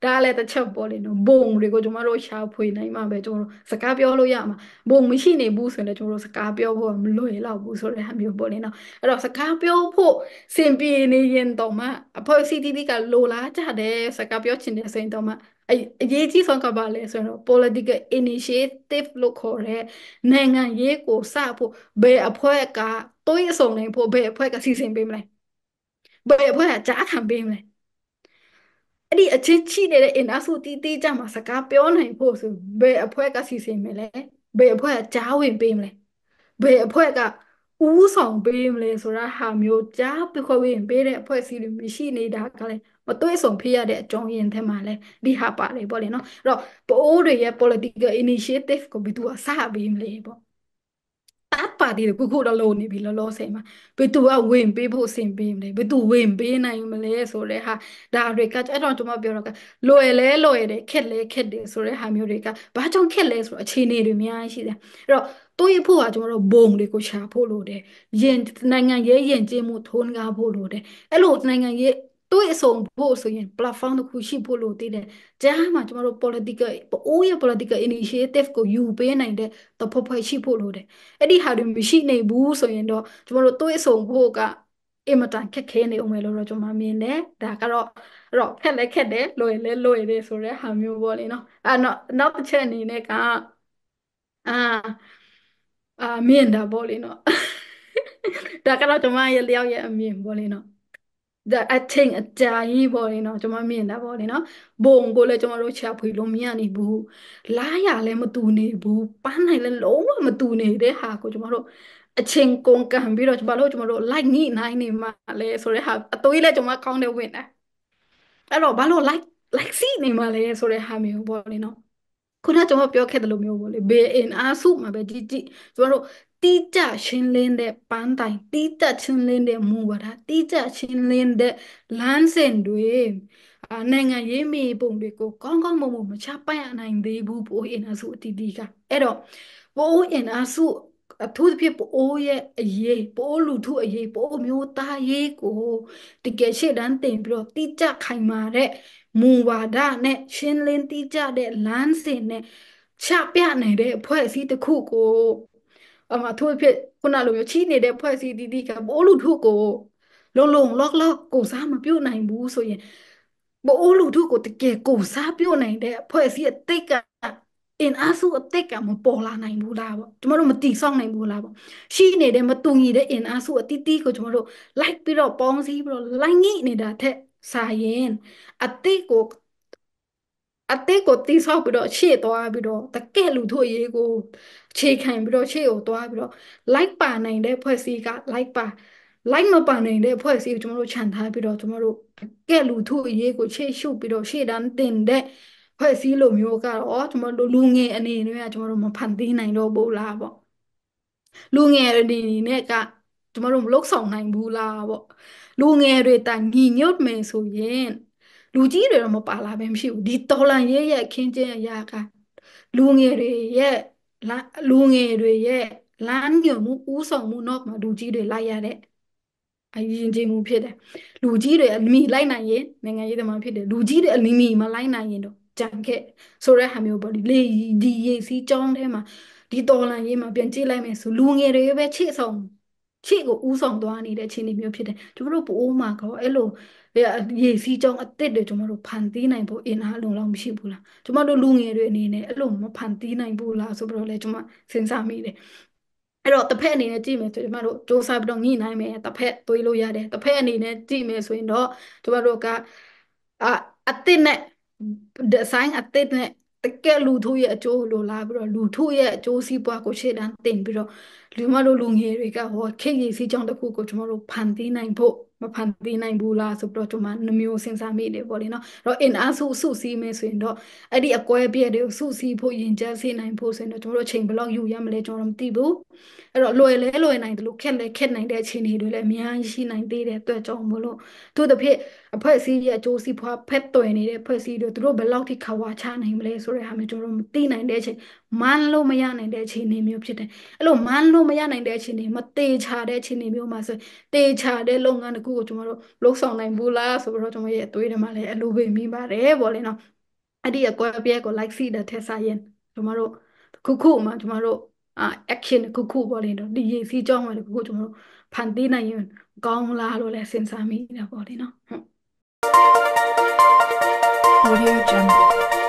ကဒါကလည်းတစ်ချက်ပေါ်လေနော်ဘုံတွေကိုကျွန်တော်တို့ရှာဖွေနိုင်မှပဲကျွန်တော်တို့စကားပြောလို့ရမှာဘုံမရှိနေဘူးဆိုရင်လည်းကျွန်တော်တို့စကားပြောဖို့မလွယ်တော့ဘူးဆိုတဲ့ဟာမျိုးပေါ်လေနော်အဲ့တော့စကားပြောဖို့စင်ပြေနေရင်တော့မှအဖွဲ့အစည်းတိတိကလိုလားကြတယ်စကားပြောချင်တယ်ဆိုရင်တော့မှအရေးကြီးဆုံးကဘာလဲဆိုတော့ political initiative လို့ခေါ်တဲ့နိုင်ငံရေးကိုစဖို့ဘယ်အဖွဲ့ကတွေးအစုံနိုင်ဖို့ဘယ်အဖွဲ့ကစီစဉ်ပေးမလဲဘယ်အဖွဲ့ကကြားခံပေးမလဲအဲ့ဒီအချင်းချိနေတဲ့အင်အားစုတီးတီးကြမှာစကားပြောနိုင်ဖို့ဆိုဘယ်အဖွဲ့ကစီစဉ်မလဲဘယ်အဖွဲ့ကကြားဝင်ပေးမလဲဘယ်အဖွဲ့ကဦးဆောင်ပေးမလဲဆိုတာဟာမျိုးကြားပြခွေဝင်ပေးတဲ့အဖွဲ့အစည်းတွေမရှိနေတာကလည်းမတွေ့ဆုံဖြစ်ရတဲ့အကြောင်းရင်းထဲမှာလည်းဒီဟာပါတယ်ပေါ့လေနော်အဲ့တော့ပိုးတွေရဲ့ political initiative ကိုဘယ်သူကစပေးမလဲပေါ့တပ်ပါတီကိုခုတော့လုံးနေပြီလောလောဆယ်မှာဘယ်သူကဝင်ပေးဖို့အဆင်ပေးမလဲဘယ်သူဝင်ပေးနိုင်မလဲဆိုတဲ့ဟာဒါတွေကအဲ့တော့ကျွန်မပြောတော့ကလွယ်လဲလွယ်တယ်ခက်လဲခက်တယ်ဆိုတဲ့ဟာမျိုးတွေကဘာကြောင့်ခက်လဲဆိုတော့အခြေအနေတွေအများကြီးရှိတယ်အဲ့တော့တွေးဖို့ကကျွန်တော်တို့ဘုံတွေကိုရှာဖို့လိုတယ်ယဉ်နိုင်ငံရေးယဉ်ကျေးမှုထိုးနှကားဖို့လိုတယ်အဲ့လိုနိုင်ငံရေးတွေးအဆုံဖို့ဆိုရင် platform တစ်ခုရှိဖို့လိုသေးတယ်ကြားမှာကျွန်တော်တို့ political အိုးရ political initiative ကိုယူပေးနိုင်တဲ့သဘောဖွဲ့ရှိဖို့လိုတယ်အဲ့ဒီဟာတွေမရှိနိုင်ဘူးဆိုရင်တော့ကျွန်တော်တို့တွေးအဆုံဖို့ကအင်မတန်ခက်ခဲနေအောင်လို့တော့ကျွန်မမြင်တယ်ဒါကတော့အဲ့တော့ခက်လဲခက်တယ်လွယ်လဲလွယ်တယ်ဆိုတဲ့ဟာမျိုးပေါ့လေနော်အဲ့တော့နောက်တစ်ချက်အနေနဲ့ကအာအာမြင်တာပေါ့လေနော်ဒါကတော့ကျွန်မရဲ့လျောက်ရဲ့အမြင်ပေါ့လေနော် the acting အတိုင်းပေါ့လေနော်ကျွန်မမြင်တာပေါ့လေနော်ဘုံကိုလည်းကျွန်တော်တို့ချဖွေလို့မရနေဘူးလားရလည်းမတူနေဘူးပန်းနိုင်လည်းလုံးဝမတူနေတဲ့ဟာကိုကျွန်တော်တို့အချင်းကုန်ကန်ပြီးတော့ကျွန်တော်တို့ကျွန်တော်တို့ like ညိနိုင်နေမှလဲဆိုတဲ့ဟာအသွေးလည်းကျွန်မကောင်းတဲ့ဝင်တယ်အဲ့တော့ဘာလို့ like like စီနေမှလဲဆိုတဲ့ဟာမျိုးပေါ့လေနော်ခုနကျွန်တော်ပြောခဲ့တယ်လို့မျိုးပေါ့လေဘေအင်အားစုမှာပဲဒီဒီကျွန်တော်တို့တိကျရှင်းလင်းတဲ့ပန်းတိုင်တိကျရှင်းလင်းတဲ့မူဝါဒတိကျရှင်းလင်းတဲ့လမ်းစဉ်တွေအာနိုင်ငံရေးမိပုံတွေကိုကောင်းကောင်းမွန်မွန်မချပိုက်နိုင်သေးဘူးပိုအင်အားစုအတီးတီးကအဲ့တော့ပိုအင်အားစုအထူးသဖြင့်ပိုးရဲ့အရေးပိုးလူထုအရေးပိုးမျိုးသားရေးကိုတကယ်ရှေ့တန်းတင်ပြီးတော့တိကျခိုင်မာတဲ့မူဝါဒနဲ့ရှင်းလင်းတိကျတဲ့လမ်းစဉ်နဲ့ချပြနိုင်တဲ့အဖွဲ့အစည်းတစ်ခုကိုအမထိုးဖြစ်ခုနလိုမျိုးချီးနေတဲ့ဖွဲ့စည်းတည်တည်ကဘိုးလူထုကိုလုံလုံလော့လော့ကိုစားမပြုတ်နိုင်ဘူးဆိုရင်ဘိုးလူထုကိုတကယ်ကိုစားပြုတ်နိုင်တဲ့ဖွဲ့စည်းအတိတ်ကအင်အားစုအတိတ်ကမပေါ်လာနိုင်ဘူးလားပေါ့ကျမတို့မတည်ဆောက်နိုင်ဘူးလားပေါ့ရှိနေတဲ့မတူညီတဲ့အင်အားစုအတိတ်ကိုကျမတို့လိုက်ပြီးတော့ပေါင်းစည်းပြီးတော့လိုက်ငိနေတာထက် science အတိတ်ကိုအတိတ်ကိုတိဆောက်ပြီးတော့ရှေ့သွားပြီးတော့တကယ့်လူထုအရေးကိုခြေခံပြီးတော့ရှေ့ကိုသွားပြီးတော့ like ပါနိုင်တဲ့ဖွဲ့စည်းက like ပါ like မပါနိုင်တဲ့ဖွဲ့စည်းကိုကျွန်တော်တို့ခြံထားပြီးတော့ကျွန်တော်တို့တကယ့်လူထုအရေးကိုရှေ့ရှုပ်ပြီးတော့ရှေ့တန်းတင်တဲ့ဖွဲ့စည်းလိုမျိုးကတော့ကျွန်တော်တို့လူငယ်အနေနဲ့ကကျွန်တော်တို့မဖန်တီးနိုင်တော့ဘူးလားပေါ့လူငယ်အနေနဲ့ကကျွန်တော်တို့မလုတ်ဆောင်နိုင်ဘူးလားပေါ့လူငယ်တွေတာညီညွတ်မယ်ဆိုရင်လူကြီးတွေတော့မပါလာပဲမရှိဘူးဒီတော်လန်ရဲ့ရဲ့ခင်းကျင်းအရာကလူငယ်တွေရဲ့လူငယ်တွေရဲ့လမ်းညွှန်မှုဥဆောင်မှုတော့မှလူကြီးတွေလိုက်ရတဲ့အရင်ချင်းမှုဖြစ်တယ်လူကြီးတွေအမိလိုက်နိုင်ရင်နိုင်ငံရေးသမားဖြစ်တယ်လူကြီးတွေအမိမလိုက်နိုင်ရင်တော့ကြံခဲ့ဆိုတဲ့ဟာမျိုးပေါ့ဒီလေဒီရေးစီးကြောင်းထဲမှာဒီတော်လန်ရေးမှာပြန်ကြည့်လိုက်မယ်ဆိုလူငယ်တွေပဲချေ့ဆောင်ရှေ့ကိုဥဆောင်သွားနေတဲ့အခြေအနေမျိုးဖြစ်တယ်ကျမတို့ပိုးမှာကောအဲ့လိုရေစီးကြောင်းအစ်စ်တွေကျမတို့ဖန်တီးနိုင်ဖို့အင်အားလုံလောက်မရှိဘူးလားကျမတို့လူငယ်တွေအနေနဲ့အဲ့လိုမဖန်တီးနိုင်ဘူးလားဆိုပြီးတော့လဲကျမစဉ်းစားမိတယ်အဲ့တော့တစ်ဖက်အနေနဲ့ကြည့်မယ်ဆိုကျမတို့စ조사ပြီးတော့ညှိနှိုင်းမယ်တစ်ဖက်သွေးလို့ရတယ်တစ်ဖက်အနေနဲ့ကြည့်မယ်ဆိုရင်တော့ကျမတို့ကအအစ်စ်နဲ့ဒီဇိုင်းအစ်စ်နဲ့တကယ်လူထုရဲ့အကျိုးလိုလားပြီးတော့လူထုရဲ့အကျိုးစီးပွားကိုရှေ့တန်းတင်ပြီးတော့လူမတို့လူငယ်တွေကဟောခေတ်ကြီးစီးကြောင်းတစ်ခုကိုကျွန်တော်တို့ဖန်တီးနိုင်ဖို့မဖန်တီးနိုင်ဘူးလားဆိုပြီးတော့ကျွန်မနှမျိုးစဉ်းစားမိတယ်ပေါ့လေနော်အဲ့တော့အင်အားစုစုစည်းမယ်ဆိုရင်တော့အဲ့ဒီအကွဲပြဲတွေကိုစုစည်းဖို့ယဉ်ကျေးစေနိုင်ဖို့ဆိုရင်တော့ကျွန်တော်တို့အချိန်ဘယ်လောက်ယူရမလဲကျွန်တော်မသိဘူးအဲ့တော့လွယ်လဲလွယ်နိုင်တယ်လို့ခက်လဲခက်နိုင်တဲ့အခြေအနေတွေလည်းအများကြီးရှိနိုင်သေးတယ်အတွက်ကြောင့်မလို့သူတစ်ဖြစ်အဖွဲ့အစည်းရဲ့အကျိုးစီးပွားဖက်သွယ်နေတဲ့အဖွဲ့အစည်းတွေသူတို့ဘယ်လောက်ထိခဝါချနိုင်မလဲဆိုတဲ့ဟာမျိုးကျွန်တော်တို့မသိနိုင်တဲ့အချိန်မန်းလို့မရနိုင်တဲ့အခြေအနေမျိုးဖြစ်တယ်အဲ့လိုမန်းလို့လို့မရနိုင်တဲ့အခြေအနေမတေချာတဲ့အခြေအနေမျိုးမှာဆိုတေချာတဲ့လုပ်ငန်းတစ်ခုကိုကျွန်တော်တို့လုပ်ဆောင်နိုင်ဘူးလားဆိုတော့ကျွန်တော်ရဲ့အတွေးထဲမှာလည်းအလိုပဲမိပါတယ်ဗောလေနော်အဲ့ဒီအကွက်ပြဲကို like see the test ရင်ကျွန်တော်တို့ခုခုမှကျွန်တော်တို့အာ action ခုခုဗောလေနော်ဒီရေစီးကြောင်းမှာခုခုကျွန်တော်တို့ဖန်တီးနိုင်ရင်ကောင်းလားလို့လည်းစဉ်းစားမိနေတာဗောလေနော်ဟုတ် Audio Jungle